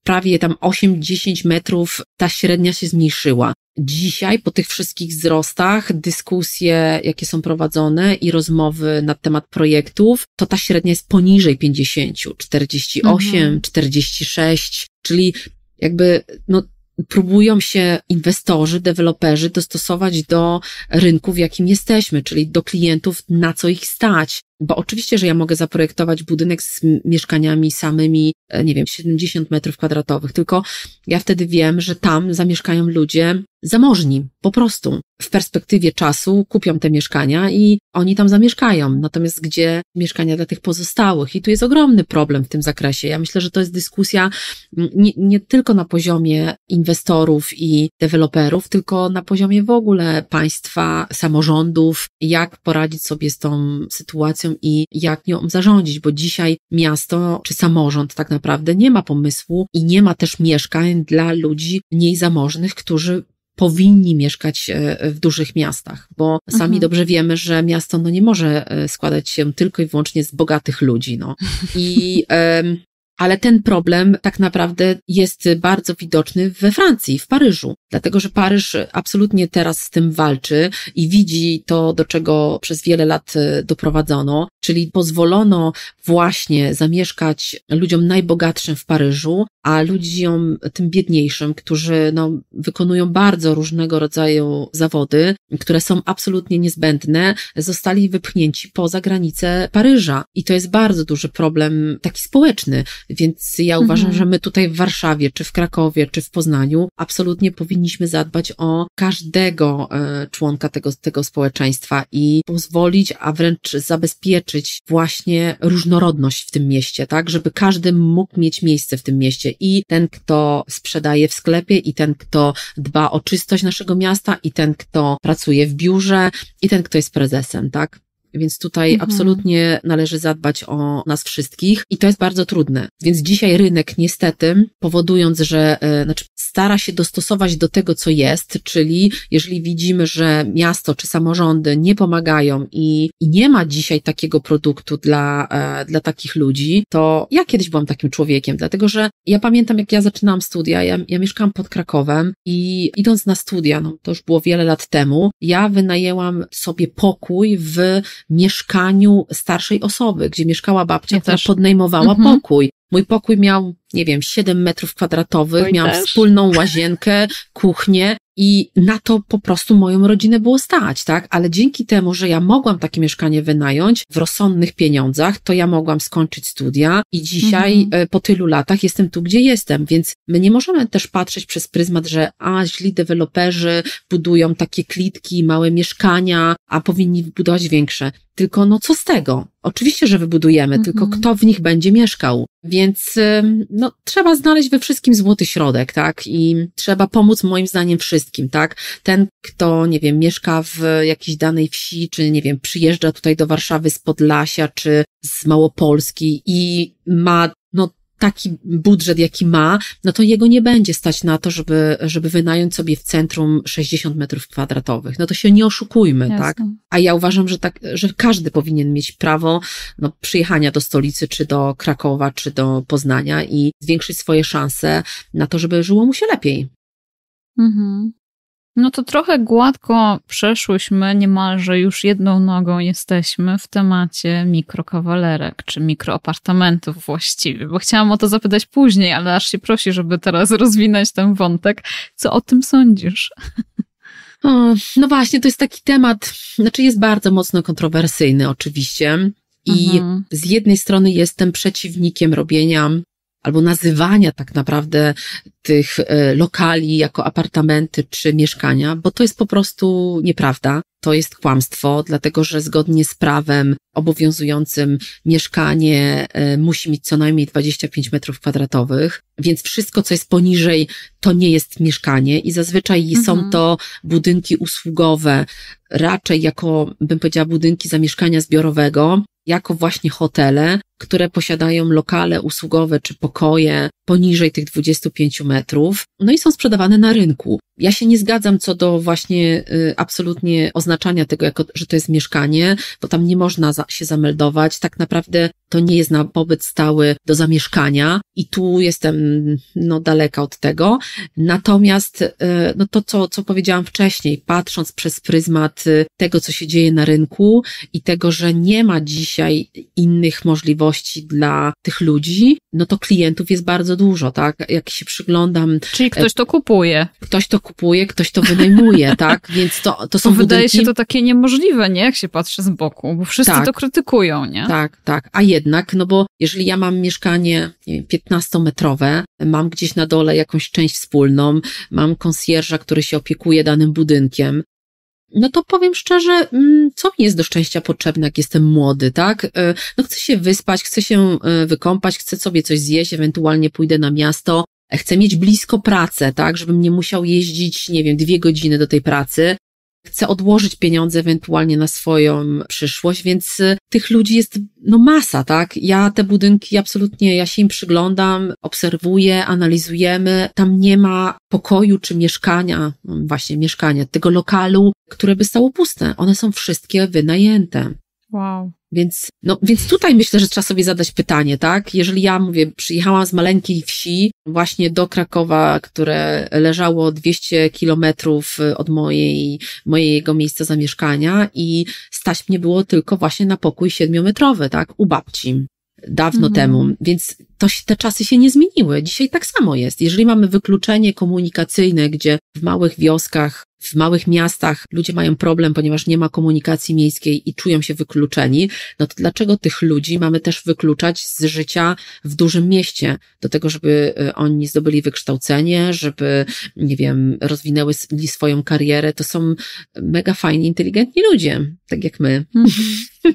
prawie tam 8-10 metrów ta średnia się zmniejszyła. Dzisiaj po tych wszystkich wzrostach, dyskusje, jakie są prowadzone i rozmowy na temat projektów, to ta średnia jest poniżej 50, 48, mhm. 46, czyli jakby no, próbują się inwestorzy, deweloperzy dostosować do rynku, w jakim jesteśmy, czyli do klientów, na co ich stać. Bo oczywiście, że ja mogę zaprojektować budynek z mieszkaniami samymi, e, nie wiem, 70 metrów kwadratowych, tylko ja wtedy wiem, że tam zamieszkają ludzie zamożni, po prostu. W perspektywie czasu kupią te mieszkania i oni tam zamieszkają. Natomiast gdzie mieszkania dla tych pozostałych? I tu jest ogromny problem w tym zakresie. Ja myślę, że to jest dyskusja nie, nie tylko na poziomie inwestorów i deweloperów, tylko na poziomie w ogóle państwa, samorządów, jak poradzić sobie z tą sytuacją, sytuacją i jak nią zarządzić, bo dzisiaj miasto czy samorząd tak naprawdę nie ma pomysłu i nie ma też mieszkań dla ludzi mniej zamożnych, którzy powinni mieszkać e, w dużych miastach, bo sami mhm. dobrze wiemy, że miasto no, nie może e, składać się tylko i wyłącznie z bogatych ludzi. No. I [laughs] Ale ten problem tak naprawdę jest bardzo widoczny we Francji, w Paryżu, dlatego że Paryż absolutnie teraz z tym walczy i widzi to, do czego przez wiele lat e, doprowadzono, czyli pozwolono właśnie zamieszkać ludziom najbogatszym w Paryżu, a ludziom tym biedniejszym, którzy no, wykonują bardzo różnego rodzaju zawody, które są absolutnie niezbędne, zostali wypchnięci poza granice Paryża. I to jest bardzo duży problem taki społeczny, więc ja uważam, mhm. że my tutaj w Warszawie, czy w Krakowie, czy w Poznaniu absolutnie powinniśmy zadbać o każdego e, członka tego, tego społeczeństwa i pozwolić, a wręcz zabezpieczyć właśnie różnorodność w tym mieście, tak? Żeby każdy mógł mieć miejsce w tym mieście i ten, kto sprzedaje w sklepie, i ten, kto dba o czystość naszego miasta, i ten, kto pracuje w biurze, i ten, kto jest prezesem, tak? Więc tutaj mhm. absolutnie należy zadbać o nas wszystkich i to jest bardzo trudne. Więc dzisiaj rynek niestety, powodując, że, e, znaczy stara się dostosować do tego, co jest, czyli jeżeli widzimy, że miasto czy samorządy nie pomagają i, i nie ma dzisiaj takiego produktu dla, e, dla takich ludzi, to ja kiedyś byłam takim człowiekiem, dlatego że ja pamiętam, jak ja zaczynałam studia, ja, ja mieszkałam pod Krakowem i idąc na studia, no to już było wiele lat temu, ja wynajęłam sobie pokój w mieszkaniu starszej osoby, gdzie mieszkała babcia, ja która podnajmowała mhm. pokój. Mój pokój miał, nie wiem, 7 metrów kwadratowych, miałam też. wspólną łazienkę, kuchnię i na to po prostu moją rodzinę było stać, tak? Ale dzięki temu, że ja mogłam takie mieszkanie wynająć w rozsądnych pieniądzach, to ja mogłam skończyć studia i dzisiaj mhm. E, po tylu latach jestem tu, gdzie jestem, więc my nie możemy też patrzeć przez pryzmat, że a, źli deweloperzy budują takie klitki, małe mieszkania, a powinni budować większe. Tylko no co z tego? Oczywiście, że wybudujemy, mhm. tylko kto w nich będzie mieszkał. Więc no, trzeba znaleźć we wszystkim złoty środek, tak? I trzeba pomóc moim zdaniem wszystkim, tak? Ten, kto, nie wiem, mieszka w jakiejś danej wsi, czy nie wiem, przyjeżdża tutaj do Warszawy z Podlasia, czy z Małopolski i ma taki budżet, jaki ma, no to jego nie będzie stać na to, żeby, żeby wynająć sobie w centrum 60 metrów kwadratowych. No to się nie oszukujmy, Jasne. tak? A ja uważam, że tak, że każdy powinien mieć prawo no, przyjechania do stolicy, czy do Krakowa, czy do Poznania i zwiększyć swoje szanse na to, żeby żyło mu się lepiej. Mhm. No to trochę gładko przeszłyśmy, niemalże już jedną nogą jesteśmy w temacie mikrokawalerek, czy mikroapartamentów właściwie, bo chciałam o to zapytać później, ale aż się prosi, żeby teraz rozwinąć ten wątek. Co o tym sądzisz? O, no właśnie, to jest taki temat, znaczy jest bardzo mocno kontrowersyjny oczywiście. I mhm. z jednej strony jestem przeciwnikiem robienia albo nazywania tak naprawdę tych e, lokali jako apartamenty czy mieszkania, bo to jest po prostu nieprawda to jest kłamstwo, dlatego że zgodnie z prawem obowiązującym mieszkanie e, musi mieć co najmniej 25 metrów kwadratowych, więc wszystko, co jest poniżej, to nie jest mieszkanie i zazwyczaj mhm. są to budynki usługowe, raczej jako, bym powiedziała, budynki zamieszkania zbiorowego, jako właśnie hotele, które posiadają lokale usługowe czy pokoje poniżej tych 25 metrów, no i są sprzedawane na rynku. Ja się nie zgadzam co do właśnie y, absolutnie oznaczania tego, jako, że to jest mieszkanie, bo tam nie można za, się zameldować. Tak naprawdę to nie jest na pobyt stały do zamieszkania i tu jestem no, daleka od tego. Natomiast y, no, to, co, co powiedziałam wcześniej, patrząc przez pryzmat y, tego, co się dzieje na rynku i tego, że nie ma dzisiaj innych możliwości dla tych ludzi, no to klientów jest bardzo dużo, tak? Jak się przyglądam. Czyli e, ktoś to kupuje. Ktoś to kupuje, ktoś to wynajmuje, [laughs] tak? Więc to, to są to budynki... Wydaje się to takie niemożliwe, nie? Jak się patrzy z boku, bo wszyscy tak, to krytykują, nie? Tak, tak. A jednak, no bo jeżeli ja mam mieszkanie wiem, 15-metrowe, mam gdzieś na dole jakąś część wspólną, mam konsjerza, który się opiekuje danym budynkiem, no to powiem szczerze, mm, co mi jest do szczęścia potrzebne, jak jestem młody, tak? E, no chcę się wyspać, chcę się e, wykąpać, chcę sobie coś zjeść, ewentualnie pójdę na miasto, chcę mieć blisko pracę, tak, żebym nie musiał jeździć, nie wiem, dwie godziny do tej pracy. Chcę odłożyć pieniądze ewentualnie na swoją przyszłość, więc y, tych ludzi jest no masa, tak? Ja te budynki absolutnie, ja się im przyglądam, obserwuję, analizujemy. Tam nie ma pokoju czy mieszkania, no, właśnie mieszkania, tego lokalu, które by stało puste. One są wszystkie wynajęte. Wow. Więc, no, więc tutaj myślę, że trzeba sobie zadać pytanie, tak? Jeżeli ja mówię, przyjechałam z maleńkiej wsi właśnie do Krakowa, które leżało 200 kilometrów y, od mojej, mojego miejsca zamieszkania i stać mnie było tylko właśnie na pokój siedmiometrowy, tak? U babci. Dawno mhm. temu, więc to, te czasy się nie zmieniły. Dzisiaj tak samo jest. Jeżeli mamy wykluczenie komunikacyjne, gdzie w małych wioskach w małych miastach ludzie mają problem, ponieważ nie ma komunikacji miejskiej i czują się wykluczeni. No to dlaczego tych ludzi mamy też wykluczać z życia w dużym mieście? Do tego, żeby y, oni zdobyli wykształcenie, żeby, nie wiem, rozwinęły swoją karierę. To są mega fajni, inteligentni ludzie, tak jak my. Mhm.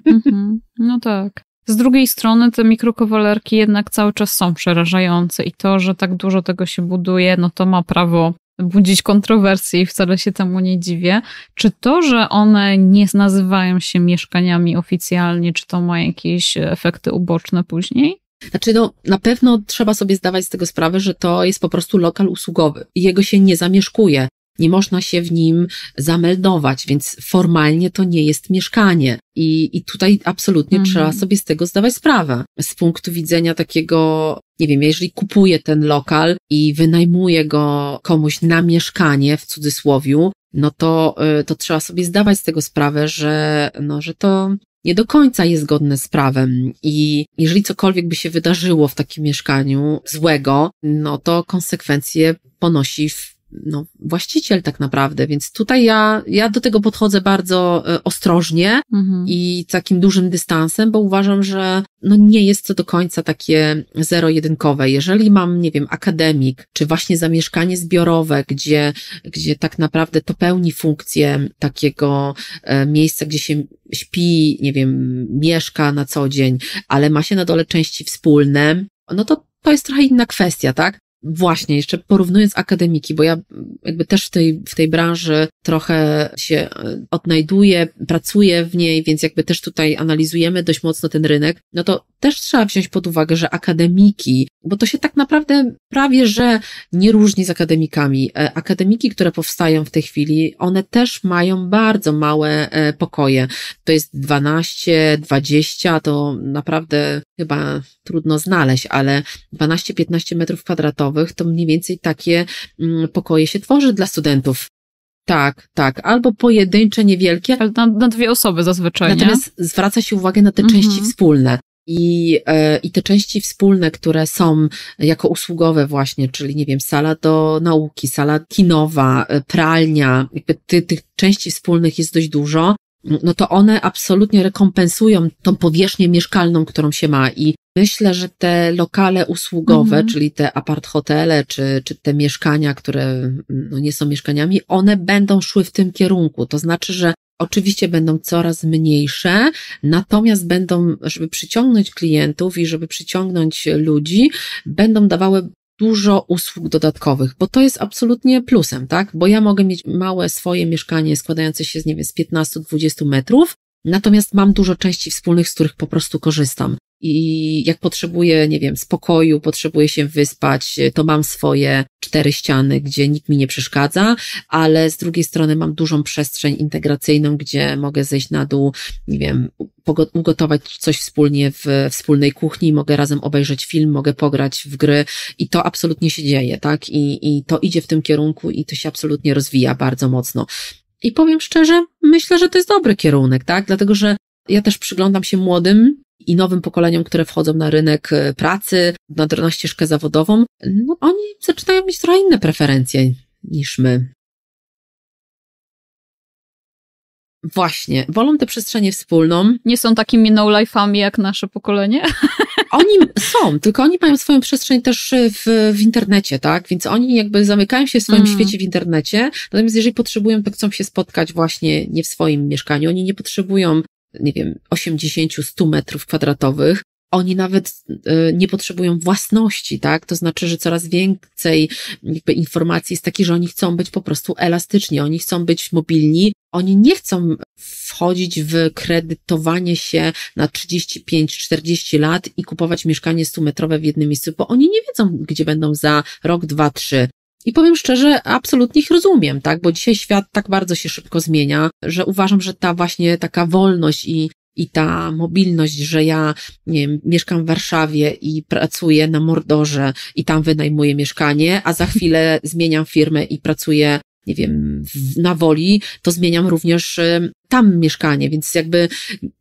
Mhm. no tak. Z drugiej strony te mikrokowalerki jednak cały czas są przerażające i to, że tak dużo tego się buduje, no to ma prawo budzić kontrowersje i wcale się temu nie dziwię. Czy to, że one nie nazywają się mieszkaniami oficjalnie, czy to ma jakieś efekty uboczne później? Znaczy, no, na pewno trzeba sobie zdawać z tego sprawę, że to jest po prostu lokal usługowy i jego się nie zamieszkuje nie można się w nim zameldować, więc formalnie to nie jest mieszkanie. I, i tutaj absolutnie mhm. trzeba sobie z tego zdawać sprawę. Z punktu widzenia takiego, nie wiem, jeżeli kupuję ten lokal i wynajmuję go komuś na mieszkanie, w cudzysłowiu, no to, y, to trzeba sobie zdawać z tego sprawę, że, no, że to nie do końca jest zgodne z prawem i jeżeli cokolwiek by się wydarzyło w takim mieszkaniu złego, no to konsekwencje ponosi no, właściciel tak naprawdę, więc tutaj ja, ja do tego podchodzę bardzo e, ostrożnie mhm. i takim dużym dystansem, bo uważam, że no nie jest to do końca takie zero-jedynkowe. Jeżeli mam, nie wiem, akademik, czy właśnie zamieszkanie zbiorowe, gdzie, gdzie tak naprawdę to pełni funkcję takiego e, miejsca, gdzie się śpi, nie wiem, mieszka na co dzień, ale ma się na dole części wspólne, no to to jest trochę inna kwestia, tak? Właśnie, jeszcze porównując akademiki, bo ja jakby też w tej, w tej branży trochę się e, odnajduję, pracuję w niej, więc jakby też tutaj analizujemy dość mocno ten rynek, no to też trzeba wziąć pod uwagę, że akademiki, bo to się tak naprawdę prawie, że nie różni z akademikami. E, akademiki, które powstają w tej chwili, one też mają bardzo małe e, pokoje. To jest 12, 20, to naprawdę chyba trudno znaleźć, ale 12-15 metrów kwadratowych to mniej więcej takie mm, pokoje się tworzy dla studentów. Tak, tak. Albo pojedyncze, niewielkie. Ale na, na dwie osoby zazwyczaj. Natomiast nie? zwraca się uwagę na te mhm. części wspólne. I, e, I te części wspólne, które są jako usługowe właśnie, czyli nie wiem, sala do nauki, sala kinowa, e, pralnia, jakby ty, tych części wspólnych jest dość dużo no, no to one absolutnie rekompensują tą powierzchnię mieszkalną, którą się ma. I myślę, że te lokale usługowe, mhm. czyli te apart hotele, czy, czy te mieszkania, które no nie są mieszkaniami, one będą szły w tym kierunku. To znaczy, że oczywiście będą coraz mniejsze, natomiast będą, żeby przyciągnąć klientów i żeby przyciągnąć ludzi, będą dawały dużo usług dodatkowych, bo to jest absolutnie plusem, tak? Bo ja mogę mieć małe swoje mieszkanie składające się z, nie wiem, z 15-20 metrów, natomiast mam dużo części wspólnych, z których po prostu korzystam i jak potrzebuję, nie wiem, spokoju, potrzebuję się wyspać, e, to mam swoje cztery ściany, gdzie nikt mi nie przeszkadza, ale z drugiej strony mam dużą przestrzeń integracyjną, gdzie mogę zejść na dół, nie wiem, ugotować coś wspólnie w wspólnej kuchni, mogę razem obejrzeć film, mogę pograć w gry i to absolutnie się dzieje, tak? I, i to idzie w tym kierunku i to się absolutnie rozwija bardzo mocno. I powiem szczerze, myślę, że to jest dobry kierunek, tak? Dlatego, że ja też przyglądam się młodym i nowym pokoleniom, które wchodzą na rynek e, pracy, na, na ścieżkę zawodową. No, oni zaczynają mieć trochę inne preferencje niż my. Właśnie, wolą tę przestrzenie wspólną. Nie są takimi no-life'ami jak nasze pokolenie? [laughs] Oni są, tylko oni mają swoją przestrzeń też e, w, w internecie, tak? Więc oni jakby zamykają się w swoim mm. świecie w internecie, natomiast jeżeli potrzebują, to chcą się spotkać właśnie nie w swoim mieszkaniu. Oni nie potrzebują nie wiem, 80-100 metrów kwadratowych, oni nawet y, nie potrzebują własności, tak? To znaczy, że coraz więcej jakby informacji jest takich, że oni chcą być po prostu elastyczni, oni chcą być mobilni, oni nie chcą wchodzić w kredytowanie się na 35-40 lat i kupować mieszkanie 100-metrowe w jednym miejscu, bo oni nie wiedzą, gdzie będą za rok, dwa, trzy. I powiem szczerze, absolutnie ich rozumiem, tak? Bo dzisiaj świat tak bardzo się szybko zmienia, że uważam, że ta właśnie taka wolność i i ta mobilność, że ja nie wiem, mieszkam w Warszawie i pracuję na Mordorze i tam wynajmuję mieszkanie, a za chwilę [laughs] zmieniam firmę i pracuję, nie wiem, na woli, to zmieniam również y, tam mieszkanie, więc jakby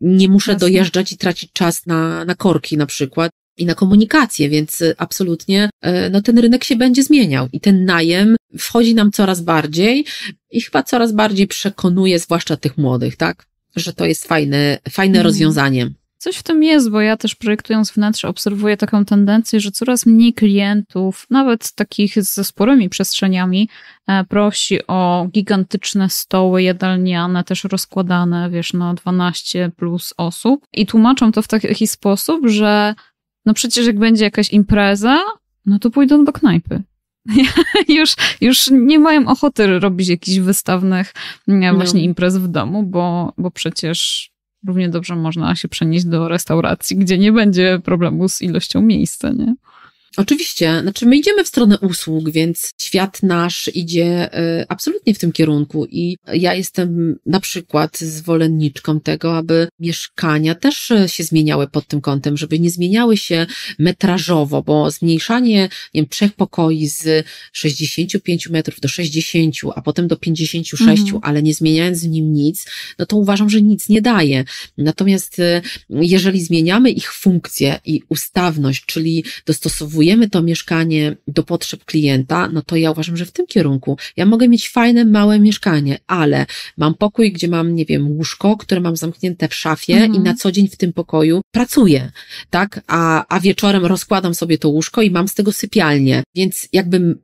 nie muszę dojeżdżać i tracić czas na, na korki na przykład i na komunikację, więc y, absolutnie y, no, ten rynek się będzie zmieniał i ten najem wchodzi nam coraz bardziej i chyba coraz bardziej przekonuje, zwłaszcza tych młodych, tak? Że to jest fajne, fajne mm. rozwiązanie. Coś w tym jest, bo ja też projektując wnętrze obserwuję taką tendencję, że coraz mniej klientów, nawet takich ze sporymi przestrzeniami, e, prosi o gigantyczne stoły jadalniane, też rozkładane, wiesz, na 12 plus osób. I tłumaczą to w taki sposób, że no przecież jak będzie jakaś impreza, no to pójdą do knajpy. [laughs] już, już nie mają ochoty robić jakichś wystawnych mm, nie, no. właśnie no. imprez w domu, bo, bo przecież równie dobrze można się przenieść do restauracji, gdzie nie będzie problemu z ilością miejsca, nie? Oczywiście, znaczy my idziemy w stronę usług, więc świat nasz idzie y, absolutnie w tym kierunku i ja jestem na przykład zwolenniczką tego, aby mieszkania też się zmieniały pod tym kątem, żeby nie zmieniały się metrażowo, bo zmniejszanie nie wiem, trzech pokoi z 65 metrów do 60, a potem do 56, mhm. ale nie zmieniając w nim nic, no to uważam, że nic nie daje. Natomiast y, jeżeli zmieniamy ich funkcję i ustawność, czyli dostosowujemy dostosowujemy to mieszkanie do potrzeb klienta, no to ja uważam, że w tym kierunku. Ja mogę mieć fajne, małe mieszkanie, ale mam pokój, gdzie mam, nie wiem, łóżko, które mam zamknięte w szafie mhm. i na co dzień w tym pokoju pracuję, tak? A, a wieczorem rozkładam sobie to łóżko i mam z tego sypialnię. Więc jakbym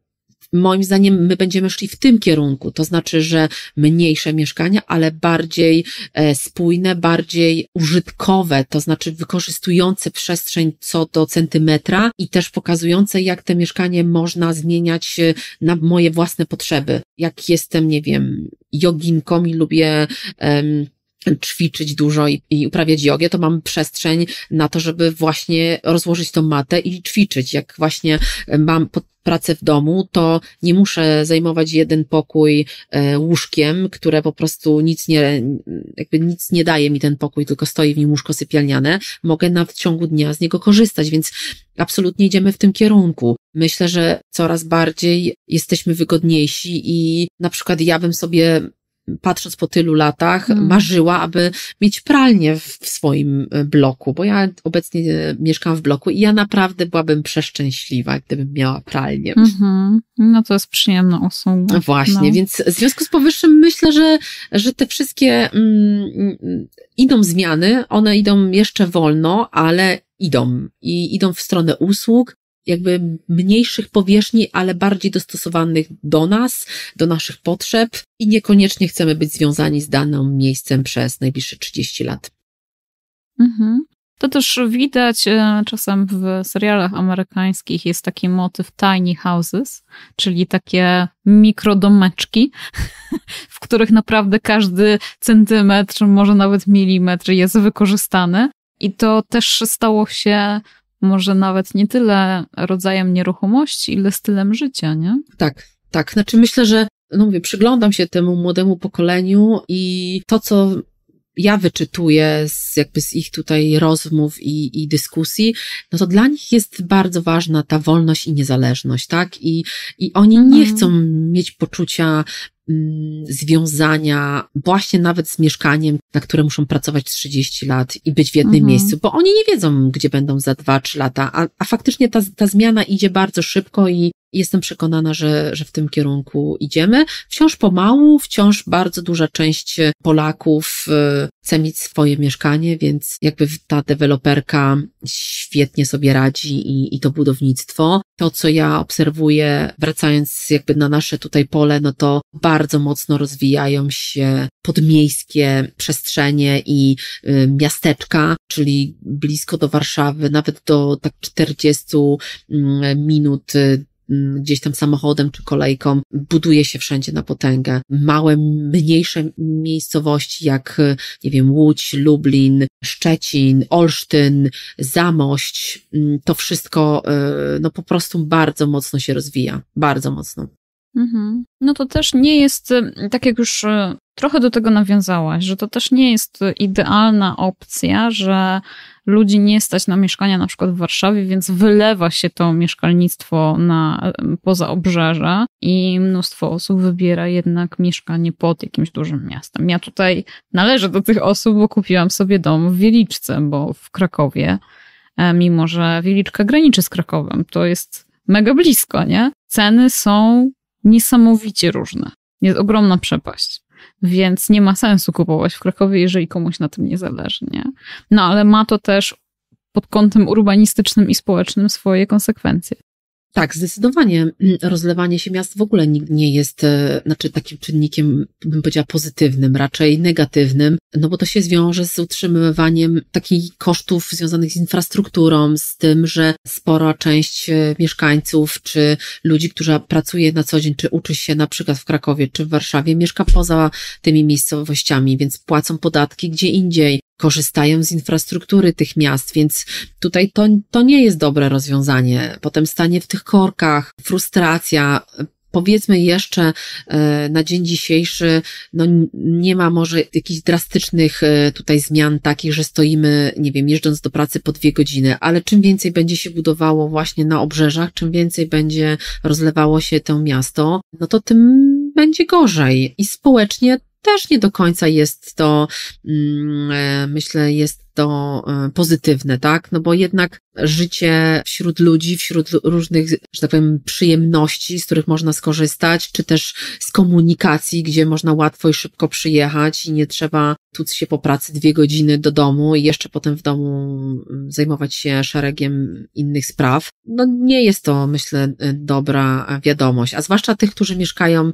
moim zdaniem my będziemy szli w tym kierunku, to znaczy, że mniejsze mieszkania, ale bardziej e, spójne, bardziej użytkowe, to znaczy wykorzystujące przestrzeń co do centymetra i też pokazujące, jak te mieszkanie można zmieniać e, na moje własne potrzeby. Jak jestem, nie wiem, joginką i lubię um, ćwiczyć dużo i, i uprawiać jogę, to mam przestrzeń na to, żeby właśnie rozłożyć tą matę i ćwiczyć. Jak właśnie e, mam pod pracę w domu, to nie muszę zajmować jeden pokój e, łóżkiem, które po prostu nic nie, jakby nic nie daje mi ten pokój, tylko stoi w nim łóżko sypialniane. Mogę na w ciągu dnia z niego korzystać, więc absolutnie idziemy w tym kierunku. Myślę, że coraz bardziej jesteśmy wygodniejsi i na przykład ja bym sobie patrząc po tylu latach, mm. marzyła, aby mieć pralnię w, swoim e, bloku, bo ja obecnie e, mieszkam w bloku i ja naprawdę byłabym przeszczęśliwa, gdybym miała pralnię. Mm -hmm. No to jest przyjemna usługa. No właśnie, no. więc w związku z powyższym myślę, że, że te wszystkie mm, mm, idą zmiany, one idą jeszcze wolno, ale idą i idą w stronę usług, jakby mniejszych powierzchni, ale bardziej dostosowanych do nas, do naszych potrzeb i niekoniecznie chcemy być związani z danym miejscem przez najbliższe 30 lat. Mhm. To też widać e, czasem w serialach amerykańskich jest taki motyw tiny houses, czyli takie mikrodomeczki, [laughs] w których naprawdę każdy centymetr, może nawet milimetr jest wykorzystany. I to też stało się może nawet nie tyle rodzajem nieruchomości, ile stylem życia, nie? Tak, tak. Znaczy myślę, że no mówię, przyglądam się temu młodemu pokoleniu i to, co ja wyczytuję z, jakby z ich tutaj rozmów i, i dyskusji, no to dla nich jest bardzo ważna ta wolność i niezależność, tak? I, i oni nie mhm. chcą mieć poczucia Mm, związania właśnie nawet z mieszkaniem, na które muszą pracować 30 lat i być w jednym mhm. miejscu, bo oni nie wiedzą, gdzie będą za 2-3 lata, a, a faktycznie ta, ta zmiana idzie bardzo szybko i Jestem przekonana, że, że w tym kierunku idziemy. Wciąż pomału, wciąż bardzo duża część Polaków y, chce mieć swoje mieszkanie, więc jakby ta deweloperka świetnie sobie radzi i, i to budownictwo. To, co ja obserwuję, wracając jakby na nasze tutaj pole, no to bardzo mocno rozwijają się podmiejskie przestrzenie i y, miasteczka, czyli blisko do Warszawy, nawet do tak 40 mm, minut y, Mm, gdzieś tam samochodem czy kolejką. Buduje się wszędzie na potęgę. Małe, mniejsze miejscowości jak, y, nie wiem, Łódź, Lublin, Szczecin, Olsztyn, Zamość, mm, to wszystko y, no po prostu bardzo mocno się rozwija. Bardzo mocno. Mhm. No to też nie jest, y, tak jak już y, trochę do tego nawiązałaś, że to też nie jest idealna opcja, że ludzi nie stać na mieszkania na przykład w Warszawie, więc wylewa się to mieszkalnictwo na, y, poza obrzeża i mnóstwo osób wybiera jednak mieszkanie pod jakimś dużym miastem. Ja tutaj należę do tych osób, bo kupiłam sobie dom w Wieliczce, bo w Krakowie, e, mimo że Wieliczka graniczy z Krakowem, to jest mega blisko, nie? Ceny są niesamowicie różne. Jest ogromna przepaść. Więc nie ma sensu kupować w Krakowie, jeżeli komuś na tym nie zależy, nie? No ale ma to też pod kątem urbanistycznym i społecznym swoje konsekwencje. Tak, zdecydowanie mm, rozlewanie się miast w ogóle nie jest, e, znaczy takim czynnikiem, bym powiedziała, pozytywnym, raczej negatywnym, no bo to się wiąże z utrzymywaniem takich kosztów związanych z infrastrukturą, z tym, że spora część e, mieszkańców czy ludzi, którzy pracuje na co dzień, czy uczy się na przykład w Krakowie czy w Warszawie, mieszka poza tymi miejscowościami, więc płacą podatki gdzie indziej, korzystają z infrastruktury tych miast, więc tutaj to, to nie jest dobre rozwiązanie. Potem stanie w tych korkach, frustracja, powiedzmy jeszcze e, na dzień dzisiejszy, no nie ma może jakichś drastycznych e, tutaj zmian takich, że stoimy, nie wiem, jeżdżąc do pracy po dwie godziny, ale czym więcej będzie się budowało właśnie na obrzeżach, czym więcej będzie rozlewało się to miasto, no to tym będzie gorzej i społecznie też nie do końca jest to, mm, e, myślę, jest to y, pozytywne, tak? No bo jednak życie wśród ludzi, wśród różnych, że tak powiem, przyjemności, z których można skorzystać, czy też z komunikacji, gdzie można łatwo i szybko przyjechać i nie trzeba tuc się po pracy dwie godziny do domu i jeszcze potem w domu mm, zajmować się szeregiem innych spraw. No nie jest to, myślę, y, dobra wiadomość, a zwłaszcza tych, którzy mieszkają, y,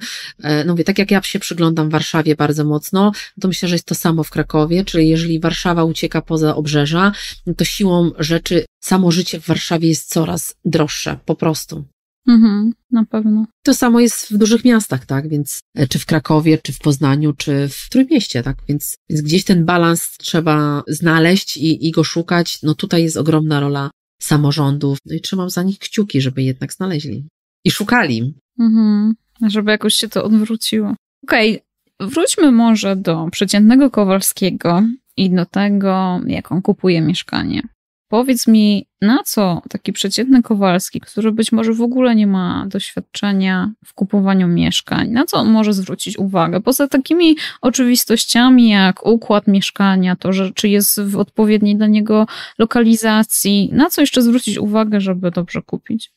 no mówię, tak jak ja się przyglądam w Warszawie bardzo mocno, to myślę, że jest to samo w Krakowie, czyli jeżeli Warszawa ucieka po spoza obrzeża, to siłą rzeczy samo życie w Warszawie jest coraz droższe, po prostu. Mhm, na pewno. To samo jest w dużych miastach, tak? Więc e, czy w Krakowie, czy w Poznaniu, czy w Trójmieście, tak? Więc, więc gdzieś ten balans trzeba znaleźć i, i go szukać. No tutaj jest ogromna rola samorządów. No i trzymam za nich kciuki, żeby jednak znaleźli i szukali. Mhm, żeby jakoś się to odwróciło. Okej, okay. wróćmy może do przeciętnego Kowalskiego, i do tego, jak on kupuje mieszkanie. Powiedz mi, na co taki przeciętny Kowalski, który być może w ogóle nie ma doświadczenia w kupowaniu mieszkań, na co on może zwrócić uwagę? Poza takimi oczywistościami jak układ mieszkania, to, że czy jest w odpowiedniej dla niego lokalizacji, na co jeszcze zwrócić uwagę, żeby dobrze kupić?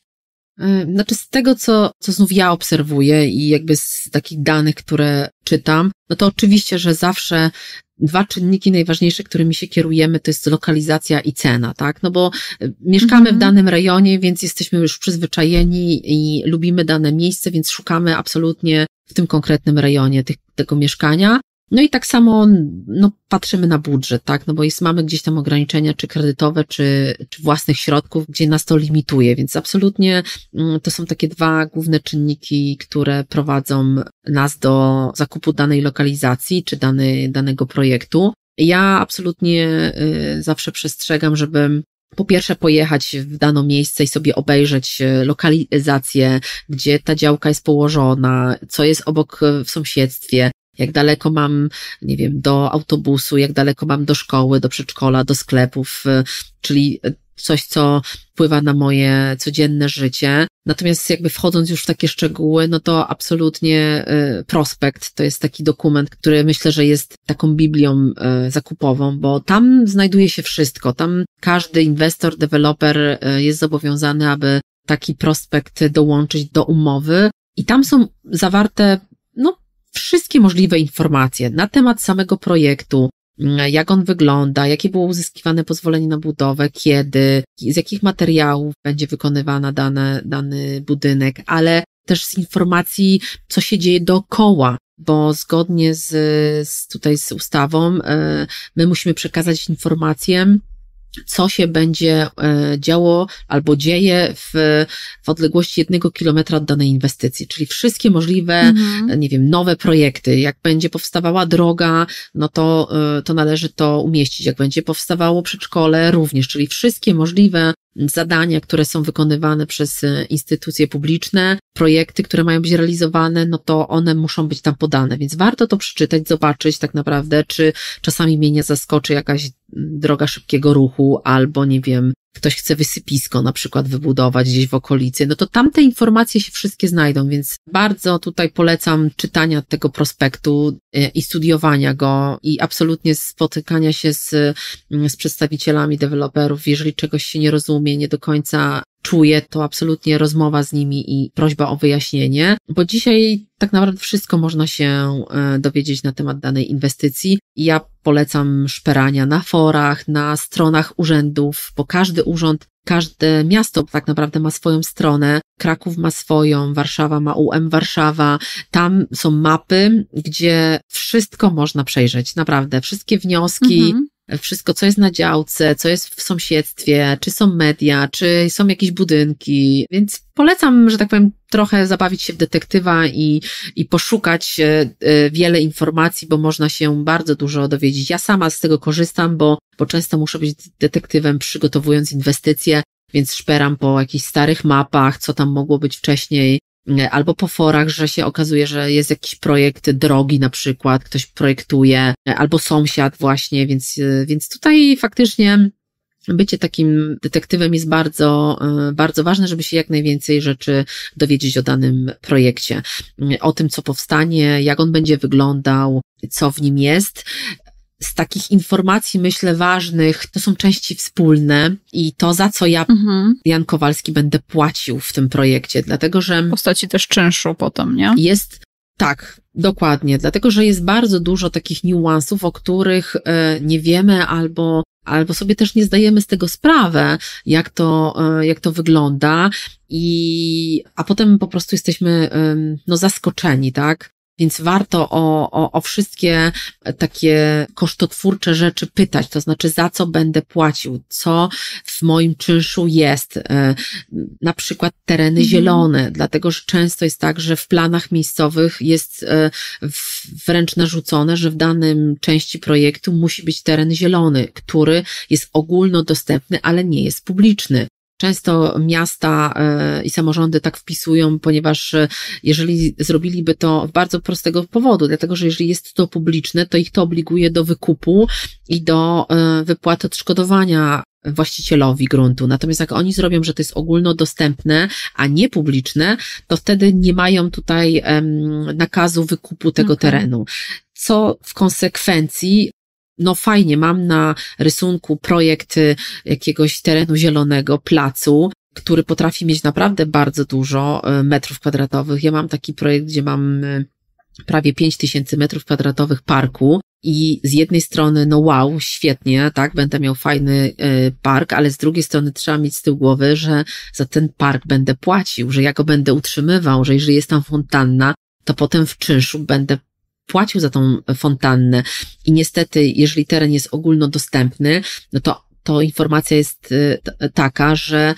Znaczy z tego, co, co znów ja obserwuję i jakby z takich danych, które czytam, no to oczywiście, że zawsze dwa czynniki najważniejsze, którymi się kierujemy, to jest lokalizacja i cena, tak? No bo e, mieszkamy mm-hmm. w mhm. danym rejonie, więc jesteśmy już przyzwyczajeni i lubimy dane miejsce, więc szukamy absolutnie w tym konkretnym rejonie tych, tego mieszkania. No i tak samo no, patrzymy na budżet, tak? No bo jest, mamy gdzieś tam ograniczenia, czy kredytowe, czy, czy własnych środków, gdzie nas to limituje, więc absolutnie mm, to są takie dwa główne czynniki, które prowadzą nas do zakupu danej lokalizacji czy dany, danego projektu. Ja absolutnie y, zawsze przestrzegam, żeby po pierwsze pojechać w dane miejsce i sobie obejrzeć y, lokalizację, gdzie ta działka jest położona, co jest obok y, w sąsiedztwie, jak daleko mam, nie wiem, do autobusu, jak daleko mam do szkoły, do przedszkola, do sklepów, y, czyli coś, co wpływa na moje codzienne życie. Natomiast jakby wchodząc już w takie szczegóły, no to absolutnie y, prospekt to jest taki dokument, który myślę, że jest taką biblią y, zakupową, bo tam znajduje się wszystko. Tam każdy inwestor, deweloper jest zobowiązany, aby taki prospekt dołączyć do umowy i tam są zawarte no, wszystkie możliwe informacje na temat samego projektu, mm, jak on wygląda, jakie było uzyskiwane pozwolenie na budowę, kiedy, z jakich materiałów będzie wykonywana dane, dany budynek, ale też z informacji, co się dzieje dookoła, bo zgodnie z, z tutaj z ustawą, e, my musimy przekazać informację co się będzie e, działo albo dzieje w, w odległości jednego kilometra od danej inwestycji, czyli wszystkie możliwe, mhm. nie wiem, nowe projekty. Jak będzie powstawała droga, no to, e, to należy to umieścić. Jak będzie powstawało przedszkole, również, czyli wszystkie możliwe zadania, które są wykonywane przez e, instytucje publiczne, projekty, które mają być realizowane, no to one muszą być tam podane, więc warto to przeczytać, zobaczyć tak naprawdę, czy czasami mnie nie zaskoczy jakaś droga szybkiego ruchu albo, nie wiem, ktoś chce wysypisko na przykład wybudować gdzieś w okolicy, no to tam te informacje się wszystkie znajdą, więc bardzo tutaj polecam czytania tego prospektu e, i studiowania go i absolutnie spotykania się z, mm, z przedstawicielami deweloperów, jeżeli czegoś się nie rozumie, nie do końca Czuję to absolutnie rozmowa z nimi i prośba o wyjaśnienie, bo dzisiaj tak naprawdę wszystko można się e, dowiedzieć na temat danej inwestycji. Ja polecam szperania na forach, na stronach urzędów, bo każdy urząd, każde miasto tak naprawdę ma swoją stronę. Kraków ma swoją, Warszawa ma UM Warszawa. Tam są mapy, gdzie wszystko można przejrzeć, naprawdę. Wszystkie wnioski, mhm wszystko, co jest na działce, co jest w sąsiedztwie, czy są media, czy są jakieś budynki, więc polecam, że tak powiem, trochę zabawić się w detektywa i, i poszukać e, e, wiele informacji, bo można się bardzo dużo dowiedzieć. Ja sama z tego korzystam, bo, bo często muszę być detektywem przygotowując inwestycje, więc szperam po jakichś starych mapach, co tam mogło być wcześniej, E, albo po forach, że się okazuje, że jest jakiś projekt drogi na przykład, ktoś projektuje, e, albo sąsiad właśnie, więc, e, więc tutaj faktycznie bycie takim detektywem jest bardzo, bardzo ważne, żeby się jak najwięcej rzeczy dowiedzieć o danym projekcie, o tym, co powstanie, jak on będzie wyglądał, co w nim jest z takich informacji, myślę, ważnych, to są części wspólne i to, za co ja, mhm. Jan Kowalski, będę płacił w tym projekcie, dlatego że. W postaci też czynszu potem, nie? Jest. Tak, dokładnie, dlatego że jest bardzo dużo takich niuansów, o których y, nie wiemy albo, albo sobie też nie zdajemy z tego sprawę, jak to, y, jak to wygląda i, a potem po prostu jesteśmy, y, no, zaskoczeni, tak? Więc warto o, o, o wszystkie takie kosztotwórcze rzeczy pytać, to znaczy za co będę płacił, co w moim czynszu jest, e, na przykład tereny mhm. zielone, dlatego że często jest tak, że w planach miejscowych jest e, wręcz narzucone, że w danym części projektu musi być teren zielony, który jest ogólnodostępny, ale nie jest publiczny często miasta e, i samorządy tak wpisują, ponieważ e, jeżeli zrobiliby to w bardzo prostego powodu, dlatego że jeżeli jest to publiczne, to ich to obliguje do wykupu i do e, wypłaty odszkodowania właścicielowi gruntu. Natomiast jak oni zrobią, że to jest ogólnodostępne, a nie publiczne, to wtedy nie mają tutaj um, nakazu wykupu tego okay. Mhm. terenu co w konsekwencji no fajnie, mam na rysunku projekt y, jakiegoś terenu zielonego, placu, który potrafi mieć naprawdę bardzo dużo y, metrów kwadratowych. Ja mam taki projekt, gdzie mam y, prawie 5000 metrów kwadratowych parku i z jednej strony, no wow, świetnie, tak, będę miał fajny park, ale z drugiej strony trzeba mieć z tyłu głowy, że za ten park będę płacił, że ja go będę utrzymywał, że jeżeli jest tam fontanna, to potem w czynszu będę płacił za tą fontannę. I niestety, jeżeli teren jest ogólnodostępny, no to to informacja jest y, taka, że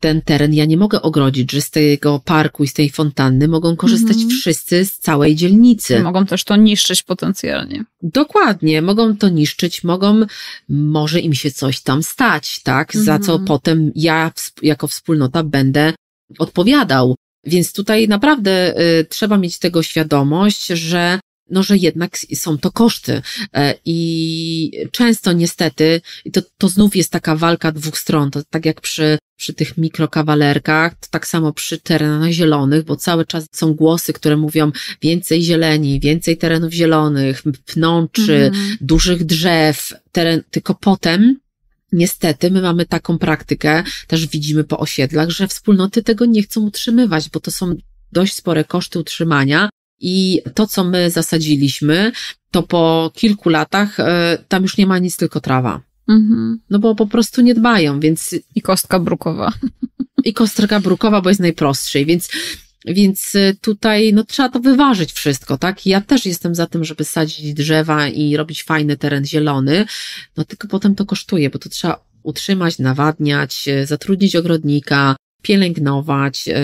ten teren ja nie mogę ogrodzić, że z tego parku i z tej fontanny mogą korzystać mhm. wszyscy z całej dzielnicy. Mogą też to niszczyć potencjalnie. Dokładnie, mogą to niszczyć, mogą, może im się coś tam stać, tak? Mhm. Za co mhm. potem ja jako wspólnota będę odpowiadał. Więc tutaj naprawdę y, trzeba mieć tego świadomość, że no, że jednak są to koszty. E, I często niestety, i to, to znów jest taka walka dwóch stron, to tak jak przy, przy tych mikrokawalerkach, to tak samo przy terenach zielonych, bo cały czas są głosy, które mówią więcej zieleni, więcej terenów zielonych, pnączy, mhm. dużych drzew, teren, tylko potem Niestety, my mamy taką praktykę, też widzimy po osiedlach, że wspólnoty tego nie chcą utrzymywać, bo to są dość spore koszty utrzymania, i to, co my zasadziliśmy, to po kilku latach e, tam już nie ma nic, tylko trawa. Mhm. No bo po prostu nie dbają, więc. I kostka brukowa. I kostka brukowa, bo jest najprostszej, więc. Więc e, tutaj no, trzeba to wyważyć wszystko, tak? Ja też jestem za tym, żeby sadzić drzewa i robić fajny teren zielony, no tylko potem to kosztuje, bo to trzeba utrzymać, nawadniać, e, zatrudnić ogrodnika, pielęgnować, e,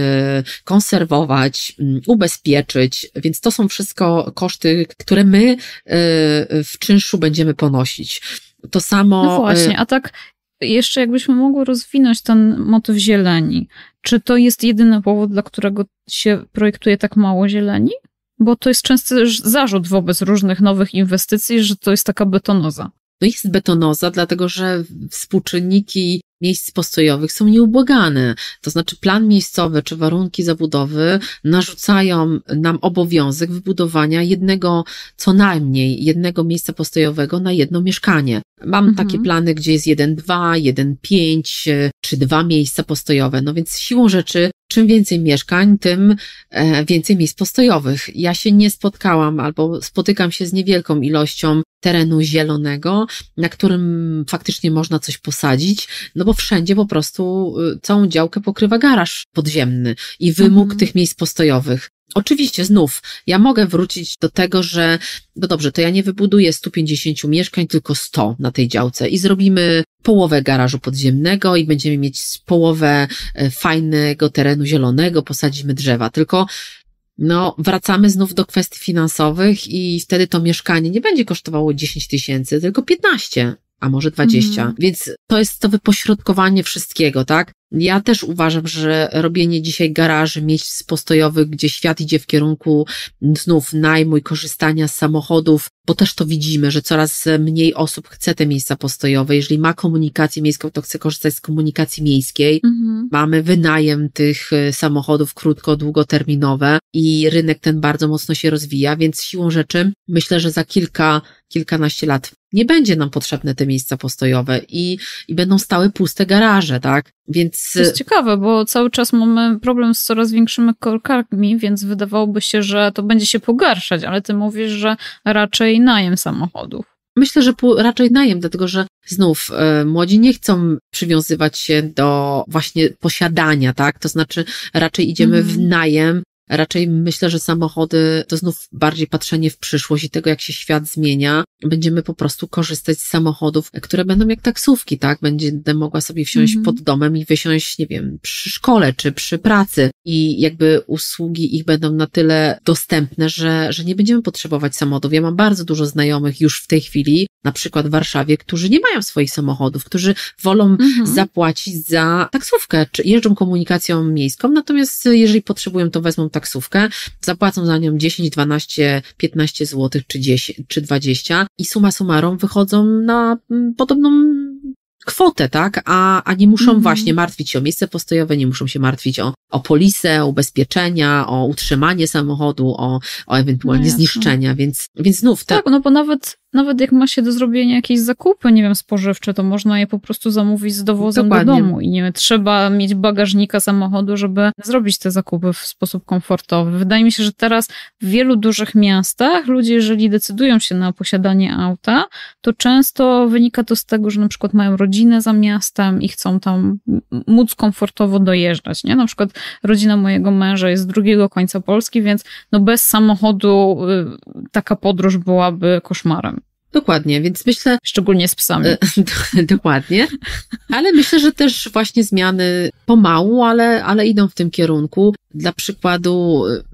konserwować, mm, ubezpieczyć, więc to są wszystko koszty, które my e, w czynszu będziemy ponosić. To samo. No e, właśnie, a tak jeszcze jakbyśmy mogły rozwinąć ten motyw zieleni. Czy to jest jedyny powód, dla którego się projektuje tak mało zieleni? Bo to jest częsty zarzut wobec różnych nowych inwestycji, że to jest taka betonoza. No jest betonoza, dlatego że współczynniki miejsc postojowych są nieubłagane. To znaczy plan miejscowy czy warunki zabudowy narzucają nam obowiązek wybudowania jednego, co najmniej jednego miejsca postojowego na jedno mieszkanie. Mam mhm. takie plany, gdzie jest jeden, pięć e, czy dwa miejsca postojowe. No więc siłą rzeczy czym więcej mieszkań, tym e, więcej miejsc postojowych. Ja się nie spotkałam albo spotykam się z niewielką ilością terenu zielonego, na którym faktycznie można coś posadzić, no bo wszędzie po prostu y, całą działkę pokrywa garaż podziemny i wymóg mhm. tych miejsc postojowych. Oczywiście, znów, ja mogę wrócić do tego, że, no dobrze, to ja nie wybuduję 150 mieszkań, tylko 100 na tej działce i zrobimy połowę garażu podziemnego i będziemy mieć połowę e, fajnego terenu zielonego, posadzimy drzewa, tylko no, wracamy znów do kwestii finansowych i wtedy to mieszkanie nie będzie kosztowało 10 tysięcy, tylko 15, a może 20. Mhm. Więc to jest to wypośrodkowanie wszystkiego, tak? Ja też uważam, że robienie dzisiaj garaży, miejsc postojowych, gdzie świat idzie w kierunku znów najmu i korzystania z samochodów, bo też to widzimy, że coraz mniej osób chce te miejsca postojowe. Jeżeli ma komunikację miejską, to chce korzystać z komunikacji miejskiej. Mhm. Mamy wynajem tych e, samochodów krótko, długoterminowe i rynek ten bardzo mocno się rozwija, więc siłą rzeczy myślę, że za kilka kilkanaście lat nie będzie nam potrzebne te miejsca postojowe i, i będą stałe puste garaże, tak? Więc... To jest ciekawe, bo cały czas mamy problem z coraz większymi korkami, więc wydawałoby się, że to będzie się pogarszać, ale ty mówisz, że raczej najem samochodów. Myślę, że raczej najem, dlatego że znów y, młodzi nie chcą przywiązywać się do właśnie posiadania, tak? To znaczy raczej idziemy mm. w mhm. najem Raczej myślę, że samochody to znów bardziej patrzenie w przyszłość i tego, jak się świat zmienia. Będziemy po prostu korzystać z samochodów, które będą jak taksówki, tak? Będę mogła sobie wsiąść mm -hmm. pod domem i wysiąść, nie wiem, przy szkole czy przy pracy. I jakby usługi ich będą na tyle dostępne, że, że nie będziemy potrzebować samochodów. Ja mam bardzo dużo znajomych już w tej chwili, na przykład w Warszawie, którzy nie mają swoich samochodów, którzy wolą mm -hmm. zapłacić za taksówkę, czy jeżdżą komunikacją miejską, natomiast e, jeżeli potrzebują, to wezmą taksówkę taksówkę, zapłacą za nią 10, 12, 15 zł czy, 10, czy 20 i suma summarum wychodzą na mm, podobną kwotę, tak? A, a nie muszą mm -hmm. właśnie martwić się o miejsce postojowe, nie muszą się martwić o o polisę, ubezpieczenia, o utrzymanie samochodu, o, o ewentualnie no zniszczenia, więc, więc znów tak. Tak, no bo nawet, nawet jak ma się do zrobienia jakieś zakupy, nie wiem, spożywcze, to można je po prostu zamówić z dowozem Dokładnie. do domu i nie trzeba mieć bagażnika samochodu, żeby zrobić te zakupy w sposób komfortowy. Wydaje mi się, że teraz w wielu dużych miastach ludzie, jeżeli decydują się na posiadanie auta, to często wynika to z tego, że na przykład mają rodzinę za miastem i chcą tam móc komfortowo dojeżdżać, nie? Na przykład rodzina mojego męża jest z drugiego końca Polski, więc no bez samochodu y, taka podróż byłaby koszmarem. Dokładnie, więc myślę. Szczególnie z psami. E, [laughs] dokładnie. Ale myślę, że też właśnie zmiany pomału, ale, ale idą w tym kierunku. Dla przykładu, y,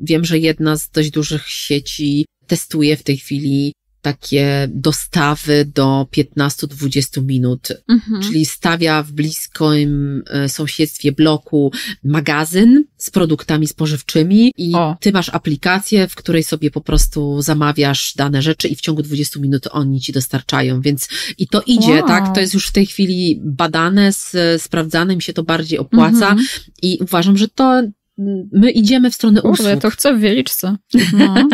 wiem, że jedna z dość dużych sieci testuje w tej chwili takie dostawy do 15-20 minut, mhm. czyli stawia w bliskim e, sąsiedztwie bloku magazyn z produktami spożywczymi i o. ty masz aplikację, w której sobie po prostu zamawiasz dane rzeczy i w ciągu 20 minut oni ci dostarczają, więc i to idzie, wow. tak? To jest już w tej chwili badane, sprawdzane, mi się to bardziej opłaca mhm. i uważam, że to my idziemy w stronę usług. Kurde, to chcę w Wieliczce. No. [laughs]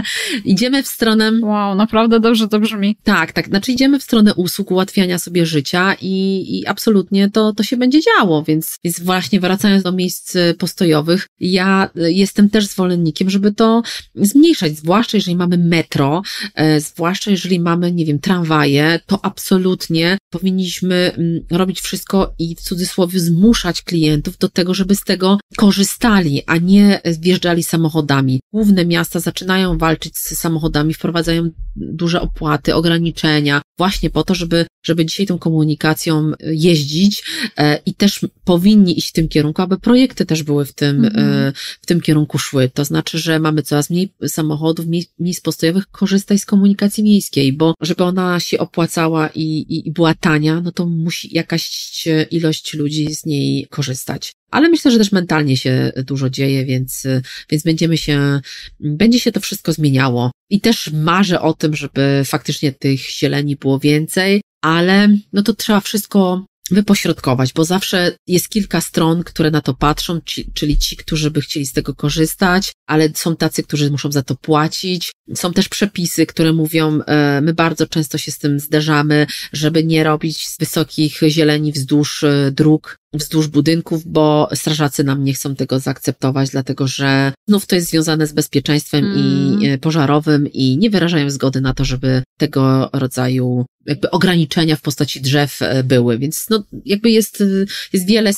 idziemy w stronę... Wow, naprawdę dobrze to brzmi. Tak, tak. Znaczy idziemy w stronę usług, ułatwiania sobie życia i, i absolutnie to, to się będzie działo, więc, więc właśnie wracając do miejsc e, postojowych, ja e, jestem też zwolennikiem, żeby to zmniejszać, zwłaszcza jeżeli mamy metro, e, zwłaszcza jeżeli mamy, nie wiem, tramwaje, to absolutnie powinniśmy mm, robić wszystko i w cudzysłowie zmuszać klientów do tego, żeby z tego korzystali, a nie wjeżdżali samochodami. Główne miasta zaczynają walczyć z samochodami, wprowadzają duże opłaty, ograniczenia, właśnie po to, żeby, żeby dzisiaj tą komunikacją jeździć e, i też powinni iść w tym kierunku, aby projekty też były w tym, e, mhm. w tym kierunku szły. To znaczy, że mamy coraz mniej samochodów, miejsc postojowych, korzystaj z komunikacji miejskiej, bo żeby ona się opłacała i, i, i była tania, no to musi jakaś ilość ludzi z niej korzystać. Ale myślę, że też mentalnie się dużo dzieje, więc, więc będziemy się, będzie się to wszystko zmieniało. I też marzę o tym, żeby faktycznie tych zieleni było więcej, ale no to trzeba wszystko wypośrodkować, bo zawsze jest kilka stron, które na to patrzą, ci, czyli ci, którzy by chcieli z tego korzystać, ale są tacy, którzy muszą za to płacić. Są też przepisy, które mówią, e, my bardzo często się z tym zderzamy, żeby nie robić wysokich zieleni wzdłuż e, dróg, wzdłuż budynków, bo strażacy nam nie chcą tego zaakceptować, dlatego że znów to jest związane z bezpieczeństwem mm. i e, pożarowym i nie wyrażają zgody na to, żeby tego rodzaju jakby ograniczenia w postaci drzew e, były, więc no jakby jest, e, jest wiele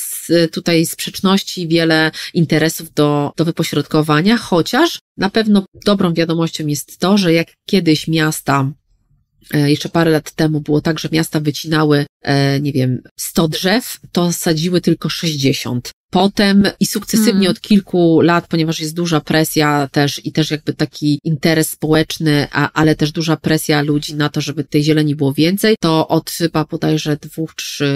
tutaj sprzeczności, wiele interesów do, do wypośrodkowania, chociaż na pewno dobrą wiadomością jest to, że jak kiedyś miasta E, jeszcze parę lat temu było tak, że miasta wycinały, e, nie wiem, 100 drzew, to sadziły tylko 60. Potem i sukcesywnie mm. od kilku lat, ponieważ jest duża presja też i też jakby taki interes społeczny, a, ale też duża presja ludzi na to, żeby tej zieleni było więcej, to od chyba bodajże dwóch, trzy,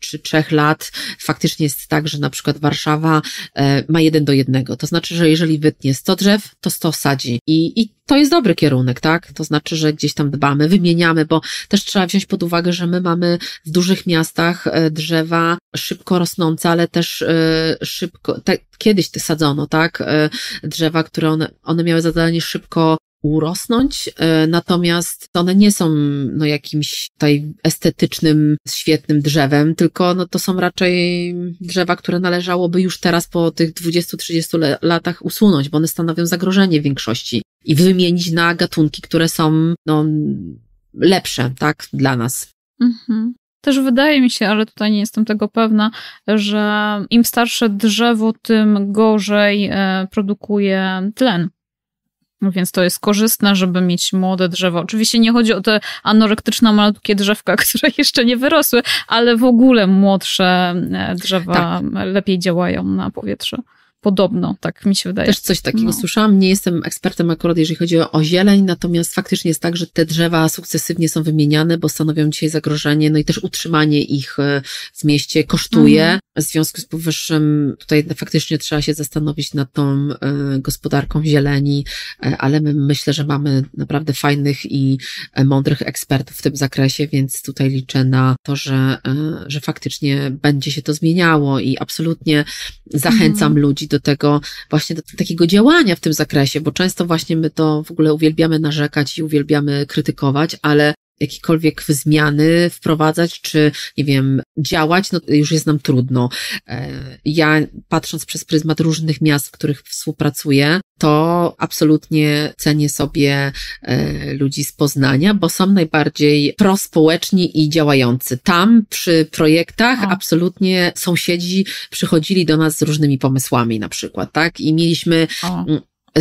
czy trzech lat faktycznie jest tak, że na przykład Warszawa e, ma jeden do jednego. To znaczy, że jeżeli wytnie 100 drzew, to 100 sadzi. I, i to jest dobry kierunek, tak? To znaczy, że gdzieś tam dbamy, wymieniamy, bo też trzeba wziąć pod uwagę, że my mamy w dużych miastach e, drzewa szybko rosnące, ale też y, szybko, tak, kiedyś te sadzono, tak, y, drzewa, które one, one miały zadanie szybko urosnąć, y, natomiast one nie są no, jakimś tutaj estetycznym, świetnym drzewem, tylko no, to są raczej drzewa, które należałoby już teraz po tych 20-30 latach usunąć, bo one stanowią zagrożenie większości i wymienić na gatunki, które są no, lepsze tak, dla nas. Mhm. Też wydaje mi się, ale tutaj nie jestem tego pewna, że im starsze drzewo, tym gorzej e, produkuje tlen. No więc to jest korzystne, żeby mieć młode drzewo. Oczywiście nie chodzi o te anorektyczne, malutkie drzewka, [laughs] które jeszcze nie wyrosły, ale w ogóle młodsze e, drzewa tak. lepiej działają na powietrze. Podobno, tak mi się wydaje. Też coś takiego no. słyszałam. Nie jestem ekspertem akurat, jeżeli chodzi o, zieleń, natomiast faktycznie jest tak, że te drzewa sukcesywnie są wymieniane, bo stanowią dzisiaj zagrożenie, no i też utrzymanie ich e, w mieście kosztuje. Mhm. W związku z powyższym tutaj faktycznie trzeba się zastanowić nad tą e, gospodarką zieleni, e, ale my myślę, że mamy naprawdę fajnych i mądrych ekspertów w tym zakresie, więc tutaj liczę na to, że, że faktycznie będzie się to zmieniało i absolutnie zachęcam mhm. ludzi do do tego właśnie do takiego działania w tym zakresie, bo często właśnie my to w ogóle uwielbiamy narzekać i uwielbiamy krytykować, ale jakiekolwiek zmiany wprowadzać, czy, nie wiem, działać, no już jest nam trudno. E, ja patrząc przez pryzmat różnych miast, w których współpracuję, to absolutnie cenię sobie e, ludzi z Poznania, bo są najbardziej prospołeczni i działający. Tam przy projektach A. absolutnie sąsiedzi przychodzili do nas z różnymi pomysłami na przykład, tak? I mieliśmy A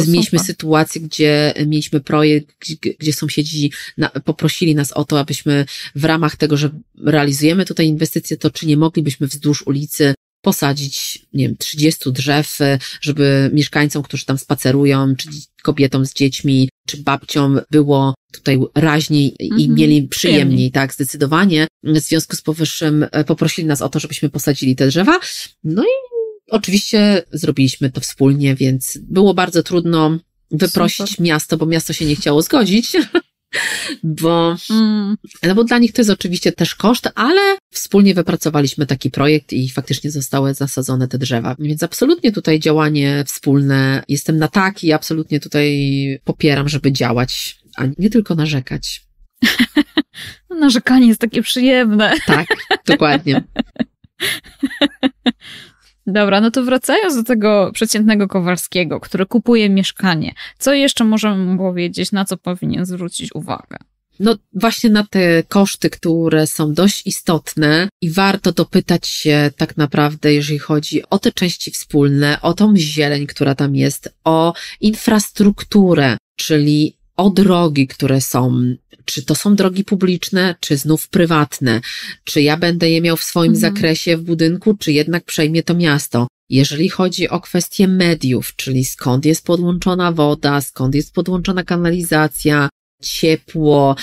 Mieliśmy sytuację, gdzie mieliśmy projekt, gdzie sąsiedzi na, poprosili nas o to, abyśmy w ramach tego, że realizujemy tutaj inwestycje, to czy nie moglibyśmy wzdłuż ulicy posadzić, nie wiem, 30 drzew, żeby mieszkańcom, którzy tam spacerują, czy kobietom z dziećmi, czy babciom było tutaj raźniej i mhm, mieli przyjemniej, przyjemniej, tak, zdecydowanie. W związku z powyższym e, poprosili nas o to, żebyśmy posadzili te drzewa. No i Oczywiście zrobiliśmy to wspólnie, więc było bardzo trudno wyprosić Super. miasto, bo miasto się nie chciało zgodzić. [laughs] Bo, mm. no bo dla nich to jest oczywiście też koszt, ale wspólnie wypracowaliśmy taki projekt i faktycznie zostały zasadzone te drzewa. Więc absolutnie tutaj działanie wspólne, jestem na tak i absolutnie tutaj popieram, żeby działać, a nie tylko narzekać. [laughs] No, narzekanie jest takie przyjemne. Tak, dokładnie. [laughs] Dobra, no to wracając do tego przeciętnego Kowalskiego, który kupuje mieszkanie, co jeszcze możemy mu powiedzieć, na co powinien zwrócić uwagę? No właśnie na te koszty, które są dość istotne i warto dopytać się tak naprawdę, jeżeli chodzi o te części wspólne, o tą zieleń, która tam jest, o infrastrukturę, czyli o drogi, które są. Czy to są drogi publiczne, czy znów prywatne? Czy ja będę je miał w swoim mhm. zakresie w budynku, czy jednak przejmie to miasto? Jeżeli chodzi o kwestie mediów, czyli skąd jest podłączona woda, skąd jest podłączona kanalizacja, ciepło,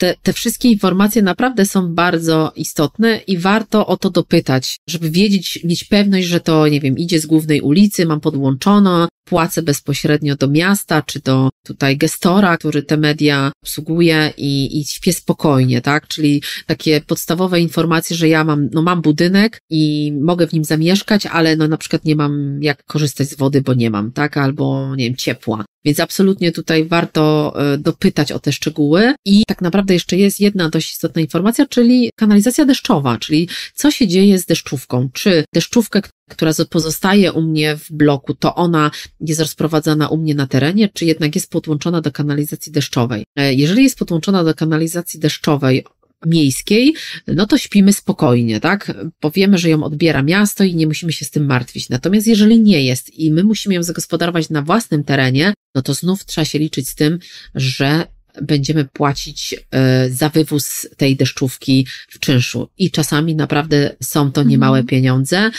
te, te wszystkie informacje naprawdę są bardzo istotne i warto o to dopytać, żeby wiedzieć, mieć pewność, że to, nie wiem, idzie z głównej ulicy, mam podłączono, płacę bezpośrednio do miasta czy do tutaj gestora, który te media obsługuje i, i śpię spokojnie, tak? Czyli takie podstawowe informacje, że ja mam, no mam budynek i mogę w nim zamieszkać, ale no na przykład nie mam jak korzystać z wody, bo nie mam, tak? Albo, nie wiem, ciepła. Więc absolutnie tutaj warto e, dopytać o te szczegóły i tak naprawdę to jeszcze jest jedna dość istotna informacja, czyli kanalizacja deszczowa, czyli co się dzieje z deszczówką. Czy deszczówkę, która pozostaje u mnie w bloku, to ona jest rozprowadzana u mnie na terenie, czy jednak jest podłączona do kanalizacji deszczowej. E, jeżeli jest podłączona do kanalizacji deszczowej, miejskiej, no to śpimy spokojnie, tak? Powiemy, że ją odbiera miasto i nie musimy się z tym martwić. Natomiast jeżeli nie jest i my musimy ją zagospodarować na własnym terenie, no to znów trzeba się liczyć z tym, że będziemy płacić e, za wywóz tej deszczówki w czynszu. I czasami naprawdę są to niemałe mhm. pieniądze.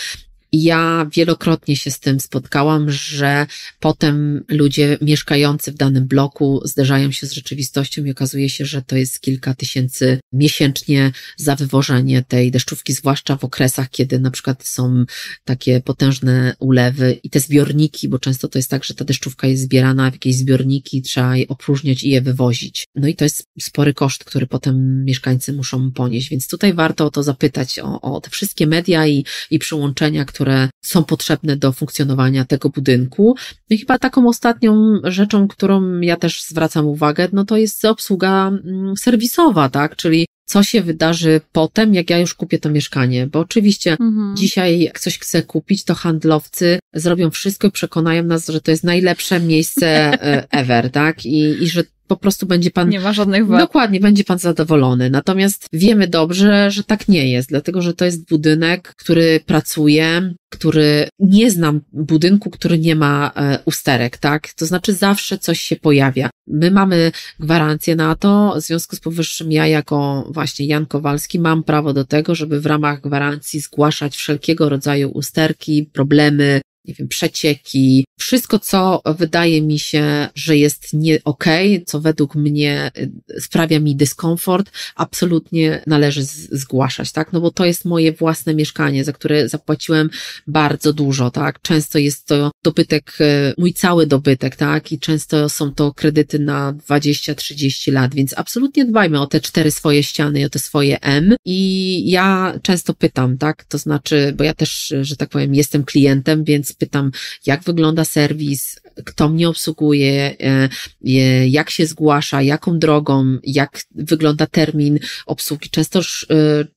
Ja wielokrotnie się z tym spotkałam, że potem ludzie mieszkający w danym bloku zderzają się z rzeczywistością i okazuje się, że to jest kilka tysięcy miesięcznie za wywożenie tej deszczówki, zwłaszcza w okresach, kiedy na przykład są takie potężne ulewy i te zbiorniki, bo często to jest tak, że ta deszczówka jest zbierana w jakieś zbiorniki, trzeba je opróżniać i je wywozić. No i to jest spory koszt, który potem mieszkańcy muszą ponieść, więc tutaj warto o to zapytać, o, o te wszystkie media i, i przyłączenia, które które są potrzebne do funkcjonowania tego budynku. I chyba taką ostatnią rzeczą, którą ja też zwracam uwagę, no to jest obsługa mm, serwisowa, tak? Czyli co się wydarzy potem, jak ja już kupię to mieszkanie. Bo oczywiście mhm. dzisiaj, jak ktoś chce kupić, to handlowcy zrobią wszystko i przekonają nas, że to jest najlepsze miejsce e, ever, tak? I, i że po prostu będzie pan. Nie ma żadnych wad. Dokładnie, będzie pan zadowolony. Natomiast wiemy dobrze, że tak nie jest, dlatego że to jest budynek, który pracuje, który nie znam budynku, który nie ma e, usterek, tak? To znaczy zawsze coś się pojawia. My mamy gwarancję na to, w związku z powyższym ja jako właśnie Jan Kowalski mam prawo do tego, żeby w ramach gwarancji zgłaszać wszelkiego rodzaju usterki, problemy, nie wiem, przecieki, wszystko, co wydaje mi się, że jest nie okej, okay, co według mnie y, sprawia mi dyskomfort, absolutnie należy zgłaszać, tak? No bo to jest moje własne mieszkanie, za które zapłaciłem bardzo dużo, tak? Często jest to dobytek, y, mój cały dobytek, tak? I często są to kredyty na 20-30 lat, więc absolutnie dbajmy o te cztery swoje ściany, o te swoje M. I ja często pytam, tak? To znaczy, bo ja też, że tak powiem, jestem klientem, więc pytam, jak wygląda serwis, kto mnie obsługuje, e, e, jak się zgłasza, jaką drogą, jak wygląda termin obsługi. Często e,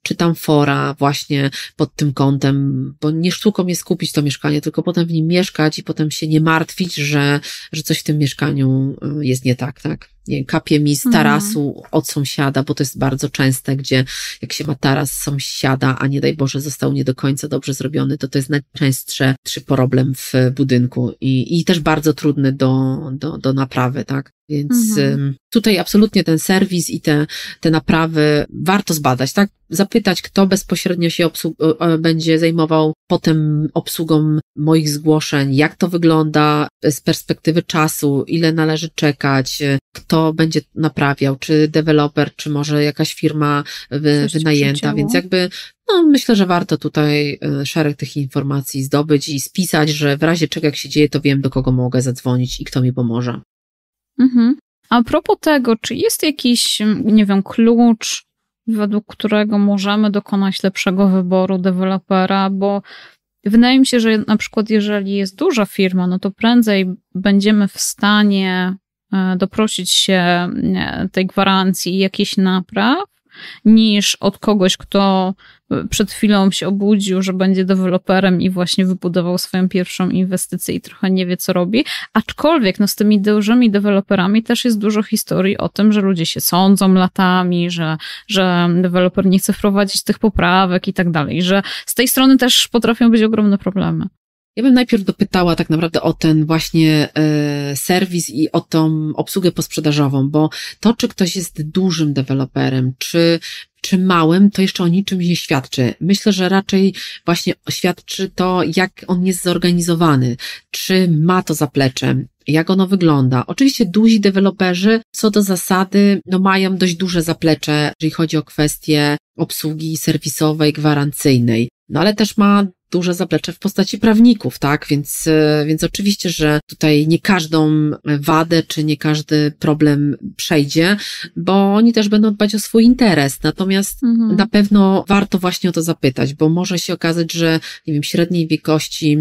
czytam fora właśnie pod tym kątem, bo nie sztuką jest kupić to mieszkanie, tylko potem w nim mieszkać i potem się nie martwić, że, że coś w tym mieszkaniu jest nie tak, tak? nie, kapie mi z mhm. tarasu od sąsiada, bo to jest bardzo częste, gdzie jak się ma taras sąsiada, a nie daj Boże został nie do końca dobrze zrobiony, to to jest trzy problem w budynku i, i też bardzo trudny do, do, do naprawy, tak? Więc mhm. tutaj absolutnie ten serwis i te, te naprawy warto zbadać, tak? Zapytać, kto bezpośrednio się będzie zajmował potem obsługą moich zgłoszeń, jak to wygląda e, z perspektywy czasu, ile należy czekać, e, kto będzie naprawiał, czy deweloper, czy może jakaś firma e, wy, wynajęta, więc jakby no, myślę, że warto tutaj szereg tych informacji zdobyć i spisać, że w razie czego jak się dzieje, to wiem, do kogo mogę zadzwonić i kto mi pomoże. Mhm. A propos tego, czy jest jakiś, mm, nie wiem, klucz, według którego możemy dokonać lepszego wyboru dewelopera, bo wydaje mi się, że na przykład jeżeli jest duża firma, no to prędzej będziemy w stanie e, doprosić się mm, tej gwarancji i jakichś napraw, niż od kogoś, kto przed chwilą się obudził, że będzie deweloperem i właśnie wybudował swoją pierwszą inwestycję i trochę nie wie, co robi. Aczkolwiek no, z tymi dużymi deweloperami też jest dużo historii o tym, że ludzie się sądzą latami, że, że deweloper nie chce wprowadzić tych poprawek i tak dalej, że z tej strony też potrafią być ogromne problemy. Ja bym najpierw dopytała tak naprawdę o ten właśnie e, serwis i o tą obsługę posprzedażową, bo to, czy ktoś jest dużym deweloperem, czy czy małym, to jeszcze o niczym nie świadczy. Myślę, że raczej właśnie świadczy to, jak on jest zorganizowany, czy ma to zaplecze, jak ono wygląda. Oczywiście duzi deweloperzy, co do zasady, no mają dość duże zaplecze, jeżeli chodzi o kwestie obsługi serwisowej, gwarancyjnej. No ale też ma duże zaplecze w postaci prawników, tak? Więc, e, więc oczywiście, że tutaj nie każdą wadę czy nie każdy problem przejdzie, bo oni też będą dbać o swój interes. Natomiast mhm. na pewno warto właśnie o to zapytać, bo może się okazać, że, nie wiem, średniej wielkości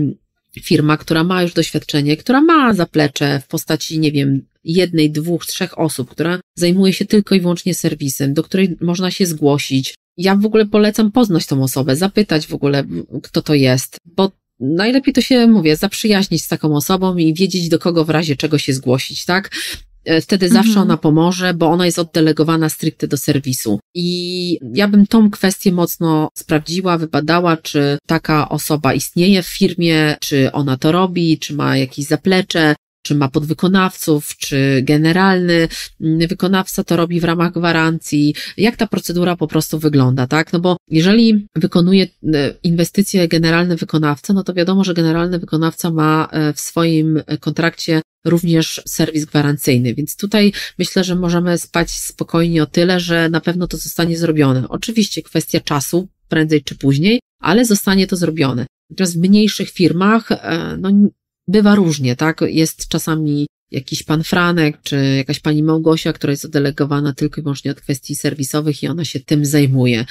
firma, która ma już doświadczenie, która ma zaplecze w postaci, nie wiem, jednej, dwóch, trzech osób, która zajmuje się tylko i wyłącznie serwisem, do której można się zgłosić, ja w ogóle polecam poznać tą osobę, zapytać w ogóle, kto to jest, bo najlepiej to się, mówię, zaprzyjaźnić z taką osobą i wiedzieć, do kogo w razie czego się zgłosić, tak? E, wtedy mhm. zawsze ona pomoże, bo ona jest oddelegowana stricte do serwisu. I ja bym tą kwestię mocno sprawdziła, wybadała, czy taka osoba istnieje w firmie, czy ona to robi, czy ma jakieś zaplecze, czy ma podwykonawców, czy generalny mm, wykonawca to robi w ramach gwarancji, jak ta procedura po prostu wygląda, tak? No bo jeżeli wykonuje e, inwestycje generalny wykonawca, no to wiadomo, że generalny wykonawca ma e, w swoim kontrakcie również serwis gwarancyjny, więc tutaj myślę, że możemy spać spokojnie o tyle, że na pewno to zostanie zrobione. Oczywiście kwestia czasu, prędzej czy później, ale zostanie to zrobione. Natomiast w mniejszych firmach, e, no bywa różnie, tak? Jest czasami jakiś pan Franek, czy jakaś pani Małgosia, która jest oddelegowana tylko i wyłącznie od kwestii serwisowych i ona się tym zajmuje.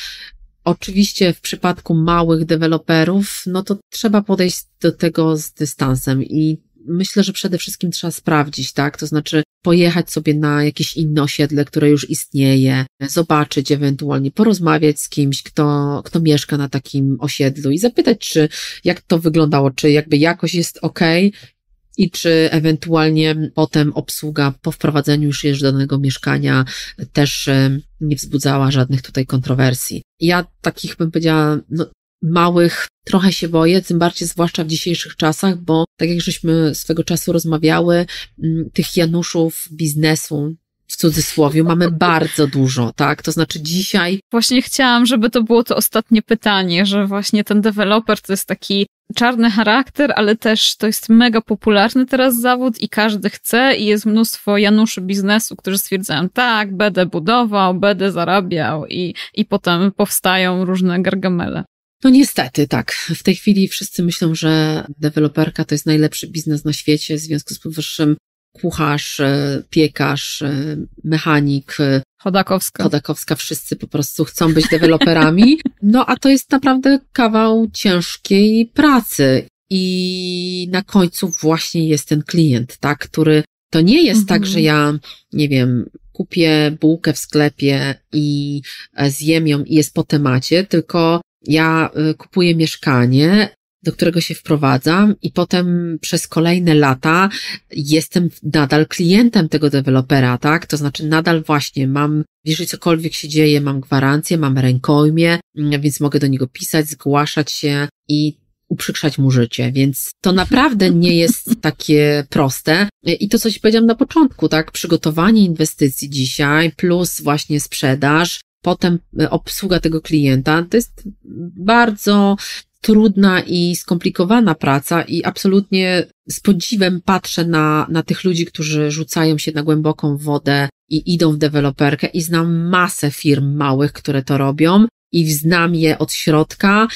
Oczywiście w przypadku małych deweloperów, no to trzeba podejść do tego z dystansem i myślę, że przede wszystkim trzeba sprawdzić, tak? To znaczy pojechać sobie na jakieś inne osiedle, które już istnieje, zobaczyć ewentualnie, porozmawiać z kimś, kto, kto mieszka na takim osiedlu i zapytać, czy jak to wyglądało, czy jakby jakoś jest ok, i czy ewentualnie potem obsługa po wprowadzeniu już do danego mieszkania też nie wzbudzała żadnych tutaj kontrowersji. Ja takich bym powiedziała, no, małych trochę się boję, tym bardziej zwłaszcza w dzisiejszych czasach, bo tak jak żeśmy swego czasu rozmawiały, mm, tych Januszów biznesu w cudzysłowie mamy [laughs] bardzo dużo, tak? To znaczy dzisiaj. Właśnie chciałam, żeby to było to ostatnie pytanie, że właśnie ten deweloper to jest taki czarny charakter, ale też to jest mega popularny teraz zawód i każdy chce i jest mnóstwo Januszy biznesu, którzy stwierdzają, tak, będę budował, będę zarabiał i, i potem powstają różne gargamele. No niestety, tak. W tej chwili wszyscy myślą, że deweloperka to jest najlepszy biznes na świecie, w związku z powyższym kucharz, e, piekarz, e, mechanik. E, Chodakowska. Chodakowska, wszyscy po prostu chcą być deweloperami. No a to jest naprawdę kawał ciężkiej pracy. I na końcu właśnie jest ten klient, tak, który to nie jest tak, mhm. tak, że ja, nie wiem, kupię bułkę w sklepie i zjem ją i jest po temacie, tylko ja y, kupuję mieszkanie, do którego się wprowadzam i potem przez kolejne lata jestem nadal klientem tego dewelopera, tak? To znaczy nadal właśnie mam, jeżeli cokolwiek się dzieje, mam gwarancję, mam rękojmie, mm, więc mogę do niego pisać, zgłaszać się i uprzykrzać mu życie, więc to naprawdę nie jest [laughs] takie proste. I to, co Ci powiedziałam na początku, tak? Przygotowanie inwestycji dzisiaj, plus właśnie sprzedaż, potem e, obsługa tego klienta. To jest bardzo trudna i skomplikowana praca i absolutnie z podziwem patrzę na, na tych ludzi, którzy rzucają się na głęboką wodę i idą w deweloperkę i znam masę firm małych, które to robią i znam je od środka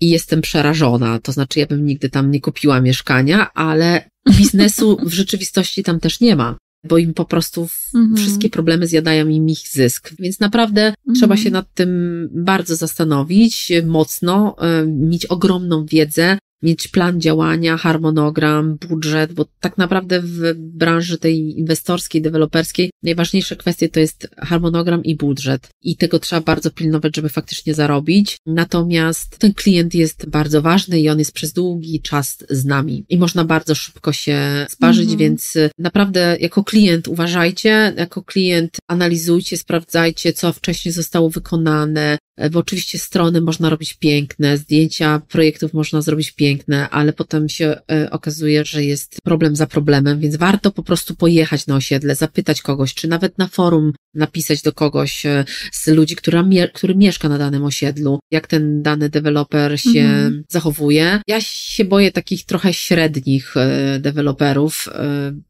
i jestem przerażona. To znaczy, ja bym nigdy tam nie kupiła mieszkania, ale biznesu w rzeczywistości tam też nie ma bo im po prostu mhm. wszystkie problemy zjadają im ich zysk. Więc naprawdę mhm. trzeba się nad tym bardzo zastanowić, mocno, e, mieć ogromną wiedzę, mieć plan działania, harmonogram, budżet, bo tak naprawdę w branży tej inwestorskiej, deweloperskiej najważniejsze kwestie to jest harmonogram i budżet. I tego trzeba bardzo pilnować, żeby faktycznie zarobić. Natomiast ten klient jest bardzo ważny i on jest przez długi czas z nami i można bardzo szybko się sparzyć, mhm. więc naprawdę jako klient uważajcie, jako klient analizujcie, sprawdzajcie, co wcześniej zostało wykonane, E, bo oczywiście strony można robić piękne, zdjęcia projektów można zrobić piękne, ale potem się e, okazuje, że jest problem za problemem, więc warto po prostu pojechać na osiedle, zapytać kogoś, czy nawet na forum napisać do kogoś e, z ludzi, która, który mieszka na danym osiedlu, jak ten dany deweloper się mhm. zachowuje. Ja się boję takich trochę średnich deweloperów,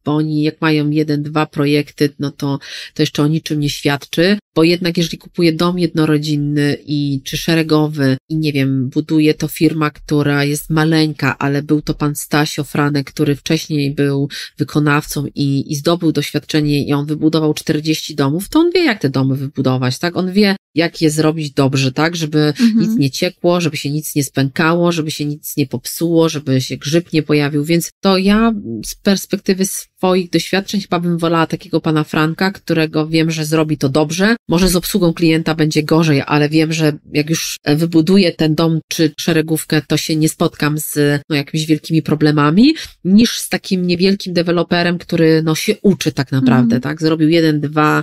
bo oni jak mają jeden, dwa projekty, no to, to jeszcze o niczym nie świadczy, bo jednak jeżeli kupuje dom jednorodzinny i czy szeregowy i nie wiem, buduje to firma, która jest maleńka, ale był to pan Stasio Franek, który wcześniej był wykonawcą i, i zdobył doświadczenie i on wybudował 40 domów, to on wie jak te domy wybudować, tak? On wie jak je zrobić dobrze, tak, żeby mhm. nic nie ciekło, żeby się nic nie spękało, żeby się nic nie popsuło, żeby się grzyb nie pojawił, więc to ja z perspektywy swoich doświadczeń chyba bym wolała takiego pana Franka, którego wiem, że zrobi to dobrze. Może z obsługą klienta będzie gorzej, ale wiem, że jak już wybuduję ten dom czy szeregówkę, to się nie spotkam z no, jakimiś wielkimi problemami, niż z takim niewielkim deweloperem, który no, się uczy tak naprawdę, mhm. tak, zrobił jeden, dwa,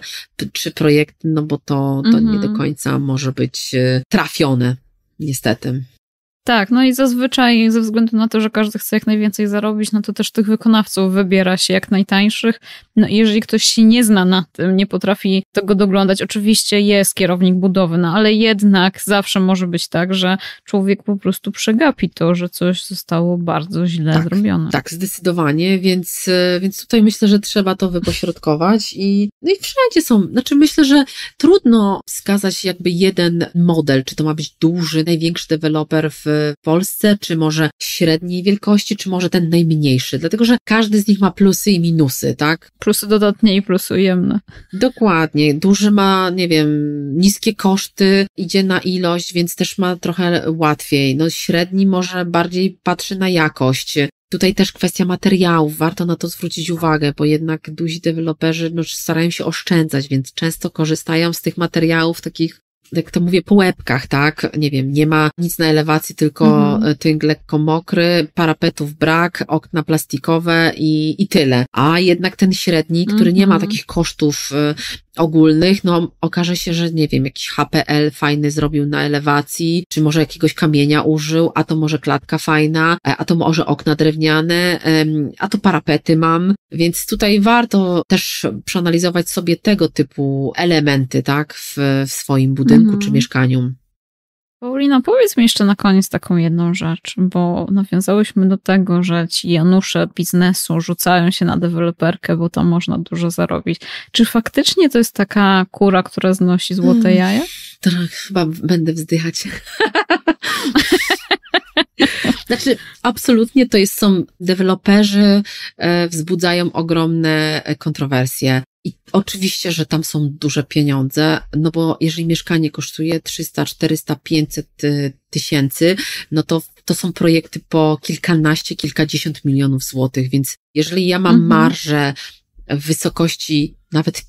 trzy projekty, no bo to, to mhm. nie do mhm końca może być e, trafione, niestety. Tak, no i zazwyczaj ze względu na to, że każdy chce jak najwięcej zarobić, no to też tych wykonawców wybiera się jak najtańszych. No i jeżeli ktoś się nie zna na tym, nie potrafi tego doglądać, oczywiście jest kierownik budowy, no ale jednak zawsze może być tak, że człowiek po prostu przegapi to, że coś zostało bardzo źle tak, zrobione. Tak, zdecydowanie, więc, e, więc tutaj myślę, że trzeba to wypośrodkować i, no i wszędzie są, znaczy myślę, że trudno wskazać jakby jeden model, czy to ma być duży, największy deweloper w w Polsce, czy może średniej wielkości, czy może ten najmniejszy, dlatego że każdy z nich ma plusy i minusy, tak? Plusy dodatnie i plusy ujemne. Dokładnie. Duży ma, nie wiem, niskie koszty, idzie na ilość, więc też ma trochę łatwiej. No średni może bardziej patrzy na jakość. Tutaj też kwestia materiałów, warto na to zwrócić uwagę, bo jednak duzi deweloperzy no, starają się oszczędzać, więc często korzystają z tych materiałów takich jak to mówię, po łebkach, tak? Nie wiem, nie ma nic na elewacji, tylko mhm. E, tynk lekko mokry, parapetów brak, okna plastikowe i, i tyle. A jednak ten średni, który mhm. nie ma mhm. takich kosztów e, ogólnych, no okaże się, że nie wiem, jakiś HPL fajny zrobił na elewacji, czy może jakiegoś kamienia użył, a to może klatka fajna, e, a to może okna drewniane, a to parapety mam, więc tutaj warto też przeanalizować sobie tego typu elementy, tak, w, w swoim budynku mhm. czy mieszkaniu. Paulina, powiedz mi jeszcze na koniec taką jedną rzecz, bo nawiązałyśmy do tego, że ci Janusze biznesu rzucają się na deweloperkę, bo tam można dużo zarobić. Czy faktycznie to jest taka kura, która znosi złote hmm, jaja? To tak, chyba będę wzdychać. [laughs] Znaczy, absolutnie to jest, są deweloperzy, e, wzbudzają ogromne kontrowersje. I oczywiście, że tam są duże pieniądze, no bo jeżeli mieszkanie kosztuje 300, 400, 500 tysięcy, no to to są projekty po kilkanaście, kilkadziesiąt milionów złotych, więc jeżeli ja mam mhm. marżę w wysokości nawet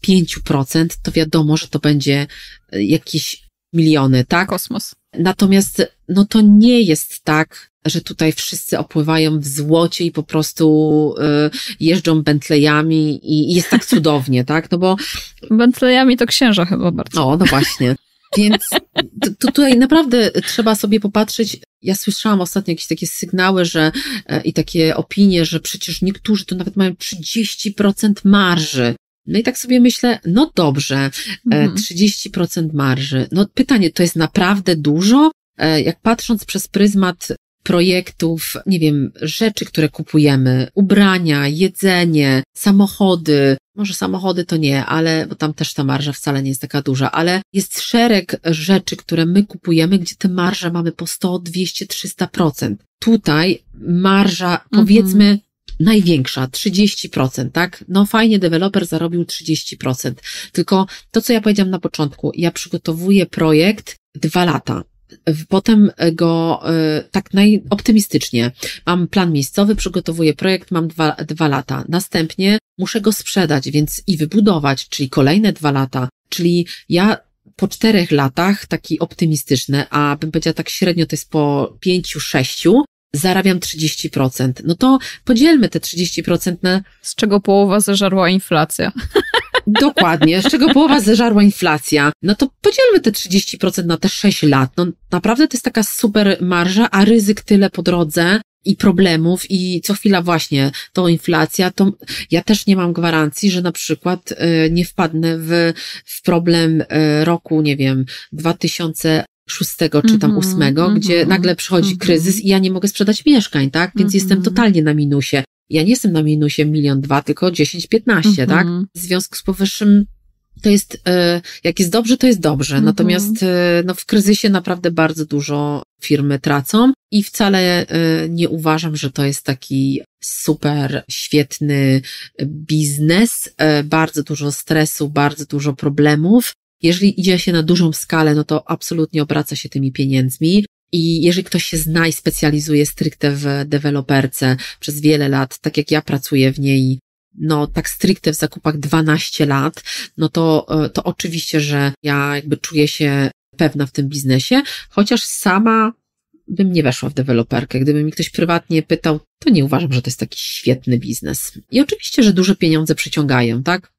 5%, to wiadomo, że to będzie y, jakieś miliony, tak? Kosmos. Natomiast no to nie jest tak, że tutaj wszyscy opływają w złocie i po prostu y, jeżdżą bentlejami i jest tak cudownie, [laughs] tak? No bo... Bentlejami to księża chyba bardzo. O, no właśnie. Więc tutaj naprawdę trzeba sobie popatrzeć. Ja słyszałam ostatnio jakieś takie sygnały, że e, i takie opinie, że przecież niektórzy to nawet mają 30% marży. No i tak sobie myślę, no dobrze, e, mhm. 30% marży. No pytanie, to jest naprawdę dużo? E, jak patrząc przez pryzmat projektów, nie wiem, rzeczy, które kupujemy, ubrania, jedzenie, samochody, może samochody to nie, ale, bo tam też ta marża wcale nie jest taka duża, ale jest szereg rzeczy, które my kupujemy, gdzie te marże mamy po 100, 200, 300%. Tutaj marża, mhm. powiedzmy, największa, 30%, tak? No fajnie, deweloper zarobił 30%. Tylko to, co ja powiedziałam na początku, ja przygotowuję projekt dwa lata. Potem go y, tak najoptymistycznie. Mam plan miejscowy, przygotowuję projekt, mam dwa, dwa lata. Następnie muszę go sprzedać, więc i wybudować, czyli kolejne dwa lata. Czyli ja po czterech latach, taki optymistyczny, a bym powiedziała tak średnio to jest po pięciu, sześciu, zarabiam 30%. No to podzielmy te 30% na. Z czego połowa zeżarła inflacja. Dokładnie, z czego połowa zeżarła inflacja. No to podzielmy te 30% na te 6 lat. No naprawdę to jest taka super marża, a ryzyk tyle po drodze i problemów i co chwila właśnie to inflacja, to ja też nie mam gwarancji, że na przykład e, nie wpadnę w, w problem e, roku, nie wiem, 2000 szóstego czy tam mhm, ósmego, mm -hmm, gdzie mm -hmm, nagle mhm, przychodzi mm -hmm. kryzys i ja nie mogę sprzedać mieszkań, tak? Więc mhm, jestem totalnie na minusie. Ja nie jestem na minusie milion dwa, tylko dziesięć, piętnaście, tak? W związku z powyższym to jest, e, jak jest dobrze, to jest dobrze. Natomiast e, no, w kryzysie naprawdę bardzo dużo firmy tracą i wcale e, nie uważam, że to jest taki super świetny biznes. Bardzo dużo stresu, bardzo dużo problemów. Jeżeli idzie się na dużą skalę, no to absolutnie obraca się tymi pieniędzmi. I jeżeli ktoś się zna i specjalizuje stricte w deweloperce przez wiele lat, tak jak ja pracuję w niej, no tak stricte w zakupach 12 lat, no to, e, to oczywiście, że ja jakby czuję się pewna w tym biznesie, chociaż sama bym nie weszła w deweloperkę. Gdyby mi ktoś prywatnie pytał, to nie uważam, że to jest taki świetny biznes. I oczywiście, że duże pieniądze przyciągają, tak?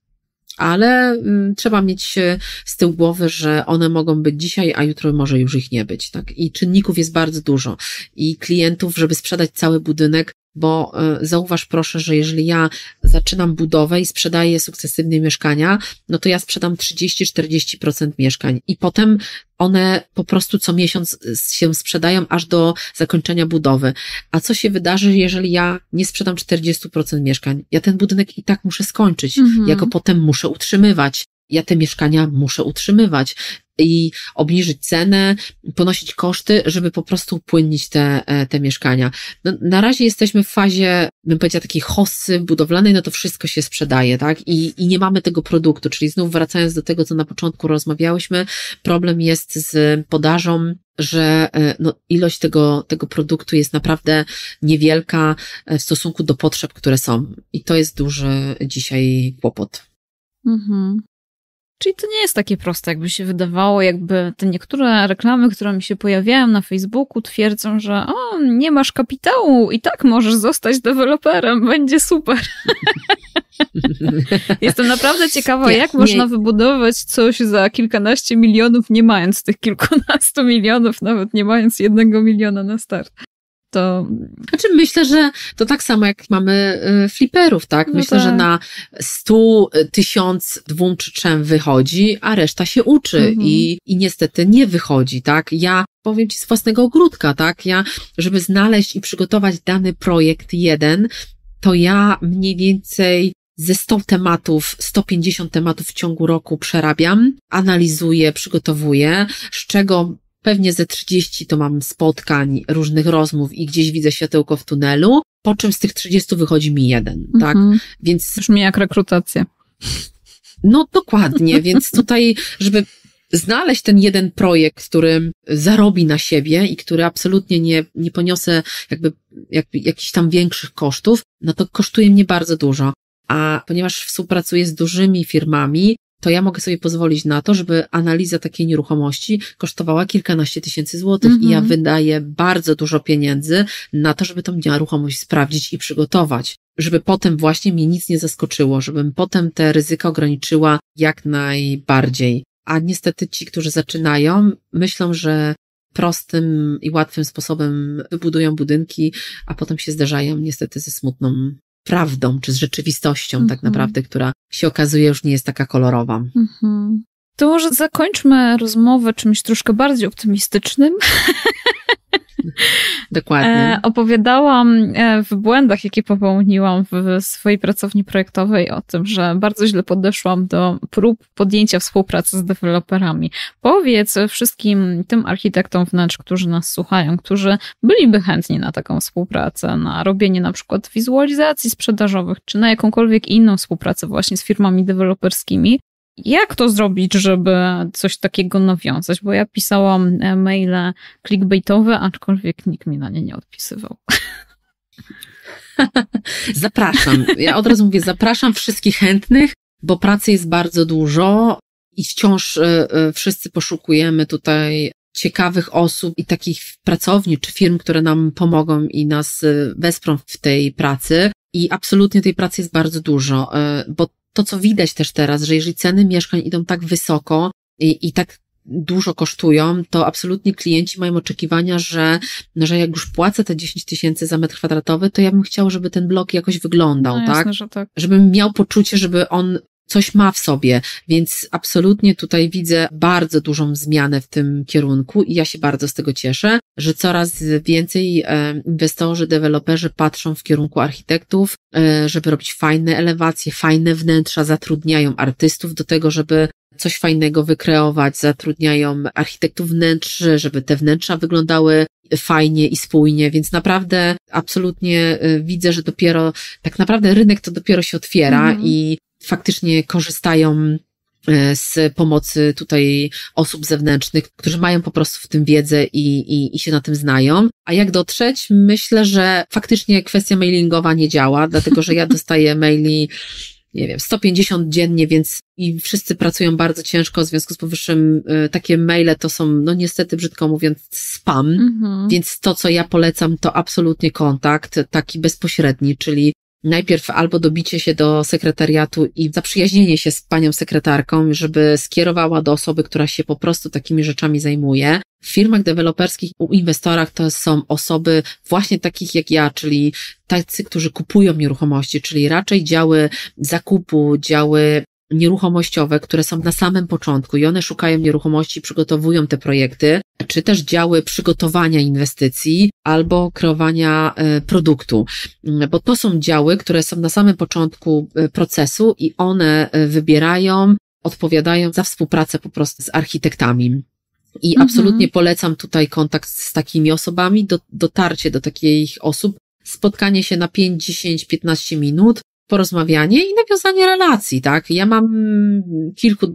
ale mm, trzeba mieć e, z tyłu głowy, że one mogą być dzisiaj, a jutro może już ich nie być. Tak? I czynników jest bardzo dużo. I klientów, żeby sprzedać cały budynek, bo e, zauważ proszę, że jeżeli ja zaczynam budowę i sprzedaję sukcesywnie mieszkania, no to ja sprzedam 30-40% mieszkań i potem one po prostu co miesiąc y, się sprzedają aż do zakończenia budowy. A co się wydarzy, jeżeli ja nie sprzedam 40% mieszkań? Ja ten budynek i tak muszę skończyć. Mhm. Ja go potem muszę utrzymywać ja te mieszkania muszę utrzymywać i obniżyć cenę, ponosić koszty, żeby po prostu upłynnić te, e, te mieszkania. No, na razie jesteśmy w fazie, bym powiedziała, takiej hossy budowlanej, no to wszystko się sprzedaje, tak? I, I nie mamy tego produktu, czyli znów wracając do tego, co na początku rozmawiałyśmy, problem jest z podażą że e, no, ilość tego, tego produktu jest naprawdę niewielka e, w stosunku do potrzeb, które są. I to jest duży dzisiaj kłopot. Mhm. Czyli to nie jest takie proste, jakby się wydawało, jakby te niektóre reklamy, które mi się pojawiają na Facebooku, twierdzą, że o, nie masz kapitału i tak możesz zostać deweloperem, będzie super. [laughs] Jestem naprawdę ciekawa, nie, jak nie. można wybudować coś za kilkanaście milionów, nie mając tych kilkunastu milionów, nawet nie mając jednego miliona na start to znaczy myślę, że to tak samo jak mamy y, fliperów, tak? No myślę, tak. że na stu, y, tysiąc, dwóm czy trzem wychodzi, a reszta się uczy mhm. i, i niestety nie wychodzi, tak? Ja powiem Ci z własnego ogródka, tak? Ja, żeby znaleźć i przygotować dany projekt jeden, to ja mniej więcej ze 100 tematów, 150 tematów w ciągu roku przerabiam, analizuję, przygotowuję, z czego Pewnie ze 30 to mam spotkań, różnych rozmów i gdzieś widzę światełko w tunelu, po czym z tych 30 wychodzi mi jeden, tak? Mhm. Więc... Brzmi jak rekrutacja. No dokładnie, [laughs] więc tutaj, żeby znaleźć ten jeden projekt, który zarobi na siebie i który absolutnie nie, nie poniosę jakby, jakby jakichś tam większych kosztów, no to kosztuje mnie bardzo dużo. A ponieważ współpracuję z dużymi firmami, to ja mogę sobie pozwolić na to, żeby analiza takiej nieruchomości kosztowała kilkanaście tysięcy złotych i ja mhm. wydaję bardzo dużo pieniędzy na to, żeby tą nieruchomość sprawdzić i przygotować żeby potem właśnie mnie nic nie zaskoczyło, żebym potem te ryzyka ograniczyła jak najbardziej. A niestety ci, którzy zaczynają, myślą, że prostym i łatwym sposobem wybudują budynki, a potem się zderzają niestety ze smutną prawdą czy z rzeczywistością, mm -hmm. tak mhm. naprawdę, która się okazuje, już nie jest taka kolorowa. Mhm. To może zakończmy rozmowę czymś troszkę bardziej optymistycznym. [laughs] [laughs] Dokładnie. E, opowiadałam e, w błędach, jakie popełniłam w swojej pracowni projektowej o tym, że bardzo źle podeszłam do prób podjęcia współpracy z deweloperami. Powiedz wszystkim tym architektom wnętrz, którzy nas słuchają, którzy byliby chętni na taką współpracę, na robienie na przykład wizualizacji sprzedażowych, czy na jakąkolwiek inną współpracę właśnie z firmami deweloperskimi, jak to zrobić, żeby coś takiego nawiązać? Bo ja pisałam e, maile clickbaitowe, aczkolwiek nikt mi na nie nie odpisywał. [laughs] Zapraszam. Ja od razu mówię, zapraszam wszystkich chętnych, bo pracy jest bardzo dużo i wciąż e, e, wszyscy poszukujemy tutaj ciekawych osób i takich pracowni czy firm, które nam pomogą i nas wesprą w tej pracy. I absolutnie tej pracy jest bardzo dużo, bo to, co widać też teraz, że jeżeli ceny mieszkań idą tak wysoko i, i tak dużo kosztują, to absolutnie klienci mają oczekiwania, że, no, że jak już płacę te 10 tysięcy za metr kwadratowy, to ja bym chciał, żeby ten blok jakoś wyglądał, no, tak? Jasne, że tak? Żebym miał poczucie, żeby on coś ma w sobie, więc absolutnie tutaj widzę bardzo dużą zmianę w tym kierunku i ja się bardzo z tego cieszę, że coraz więcej e, inwestorzy, deweloperzy patrzą w kierunku architektów, e, żeby robić fajne elewacje, fajne wnętrza, zatrudniają artystów do tego, żeby coś fajnego wykreować, zatrudniają architektów wnętrz, żeby te wnętrza wyglądały fajnie i spójnie, więc naprawdę absolutnie e, widzę, że dopiero, tak naprawdę rynek to dopiero się otwiera mm. i faktycznie korzystają e, z pomocy tutaj osób zewnętrznych, którzy mają po prostu w tym wiedzę i, i, i się na tym znają. A jak dotrzeć? Myślę, że faktycznie kwestia mailingowa nie działa, dlatego że ja dostaję [laughs] maili nie wiem, 150 dziennie, więc i wszyscy pracują bardzo ciężko, w związku z powyższym e, takie maile to są, no niestety brzydko mówiąc, spam, mhm. więc to, co ja polecam, to absolutnie kontakt, taki bezpośredni, czyli najpierw albo dobicie się do sekretariatu i zaprzyjaźnienie się z panią sekretarką, żeby skierowała do osoby, która się po prostu takimi rzeczami zajmuje. W firmach deweloperskich u inwestorach to są osoby właśnie takich jak ja, czyli tacy, którzy kupują nieruchomości, czyli raczej działy zakupu, działy nieruchomościowe, które są na samym początku i one szukają nieruchomości, przygotowują te projekty, czy też działy przygotowania inwestycji albo kreowania e, produktu, mm, bo to są działy, które są na samym początku e, procesu i one e, wybierają, odpowiadają za współpracę po prostu z architektami. I mhm. absolutnie polecam tutaj kontakt z takimi osobami, do, dotarcie do takich osób, spotkanie się na 5, 10, 15 minut, porozmawianie i nawiązanie relacji, tak? Ja mam kilku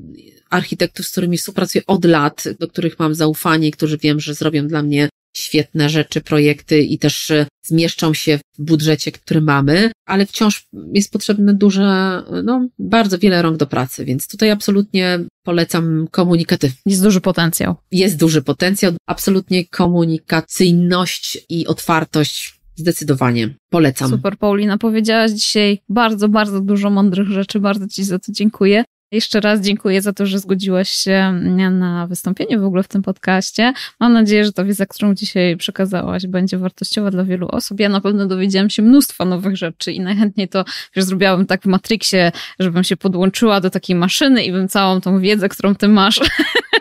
architektów, z którymi współpracuję od lat, do których mam zaufanie, którzy wiem, że zrobią dla mnie świetne rzeczy, projekty i też e, zmieszczą się w budżecie, który mamy, ale wciąż jest potrzebne duże, no, bardzo wiele rąk do pracy, więc tutaj absolutnie polecam komunikaty. Jest duży potencjał. Jest duży potencjał. Absolutnie komunikacyjność i otwartość Zdecydowanie. Polecam. Super, Paulina. Powiedziałaś dzisiaj bardzo, bardzo dużo mądrych rzeczy. Bardzo Ci za to dziękuję. Jeszcze raz dziękuję za to, że zgodziłaś się mm, na wystąpienie w ogóle w tym podcaście. Mam nadzieję, że ta wiedza, którą dzisiaj przekazałaś, będzie wartościowa dla wielu osób. Ja na pewno dowiedziałam się mnóstwa nowych rzeczy i najchętniej to już zrobiłabym tak w Matrixie, żebym się podłączyła do takiej maszyny i bym całą tą wiedzę, którą ty masz, [laughs]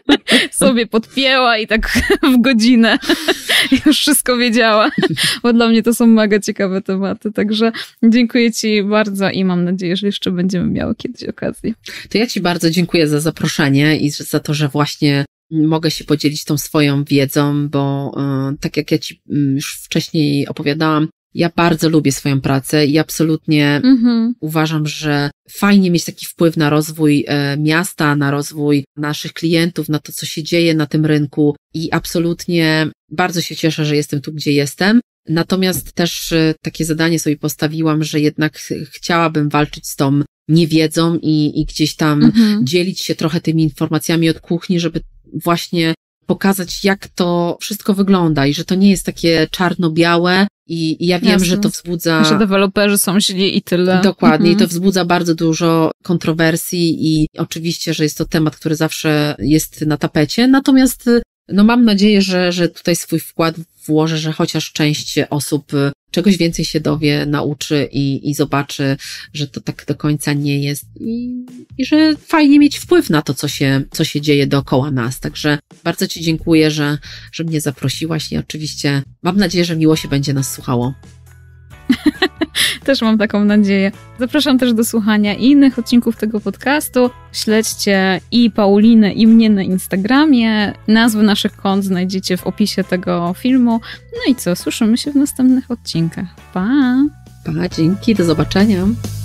[laughs] sobie podpięła i tak [laughs] w godzinę [laughs] już wszystko wiedziała, bo dla mnie to są mega ciekawe tematy. Także dziękuję Ci bardzo i mam nadzieję, że jeszcze będziemy miały kiedyś okazję. To ja Ci bardzo dziękuję za zaproszenie i za to, że właśnie mogę się podzielić tą swoją wiedzą, bo e, tak jak ja Ci mm, już wcześniej opowiadałam, ja bardzo lubię swoją pracę i absolutnie mhm. uważam, że fajnie mieć taki wpływ na rozwój e, miasta, na rozwój naszych klientów, na to, co się dzieje na tym rynku i absolutnie bardzo się cieszę, że jestem tu, gdzie jestem. Natomiast też e, takie zadanie sobie postawiłam, że jednak chciałabym walczyć z tą niewiedzą i, i gdzieś tam mhm. dzielić się trochę tymi informacjami od kuchni, żeby właśnie pokazać, jak to wszystko wygląda i że to nie jest takie czarno-białe. I, ja wiem, Jasne. że to wzbudza. Że deweloperzy są źli i tyle. Dokładnie, mhm. i to mhm. wzbudza bardzo dużo kontrowersji, i oczywiście, że jest to temat, który zawsze jest na tapecie. Natomiast no mam nadzieję, że, że tutaj swój wkład włożę, że chociaż część osób czegoś więcej się dowie, nauczy i, i zobaczy, że to tak do końca nie jest i, i że fajnie mieć wpływ na to, co się, co się dzieje dookoła nas. Także bardzo Ci dziękuję, że, że mnie zaprosiłaś i oczywiście mam nadzieję, że miło się będzie nas słuchało. [laughs] też mam taką nadzieję. Zapraszam też do słuchania innych odcinków tego podcastu. Śledźcie i Paulinę, i mnie na Instagramie. Nazwy naszych kont znajdziecie w opisie tego filmu. No i co, słyszymy się w następnych odcinkach. Pa! Pa, dzięki, do zobaczenia.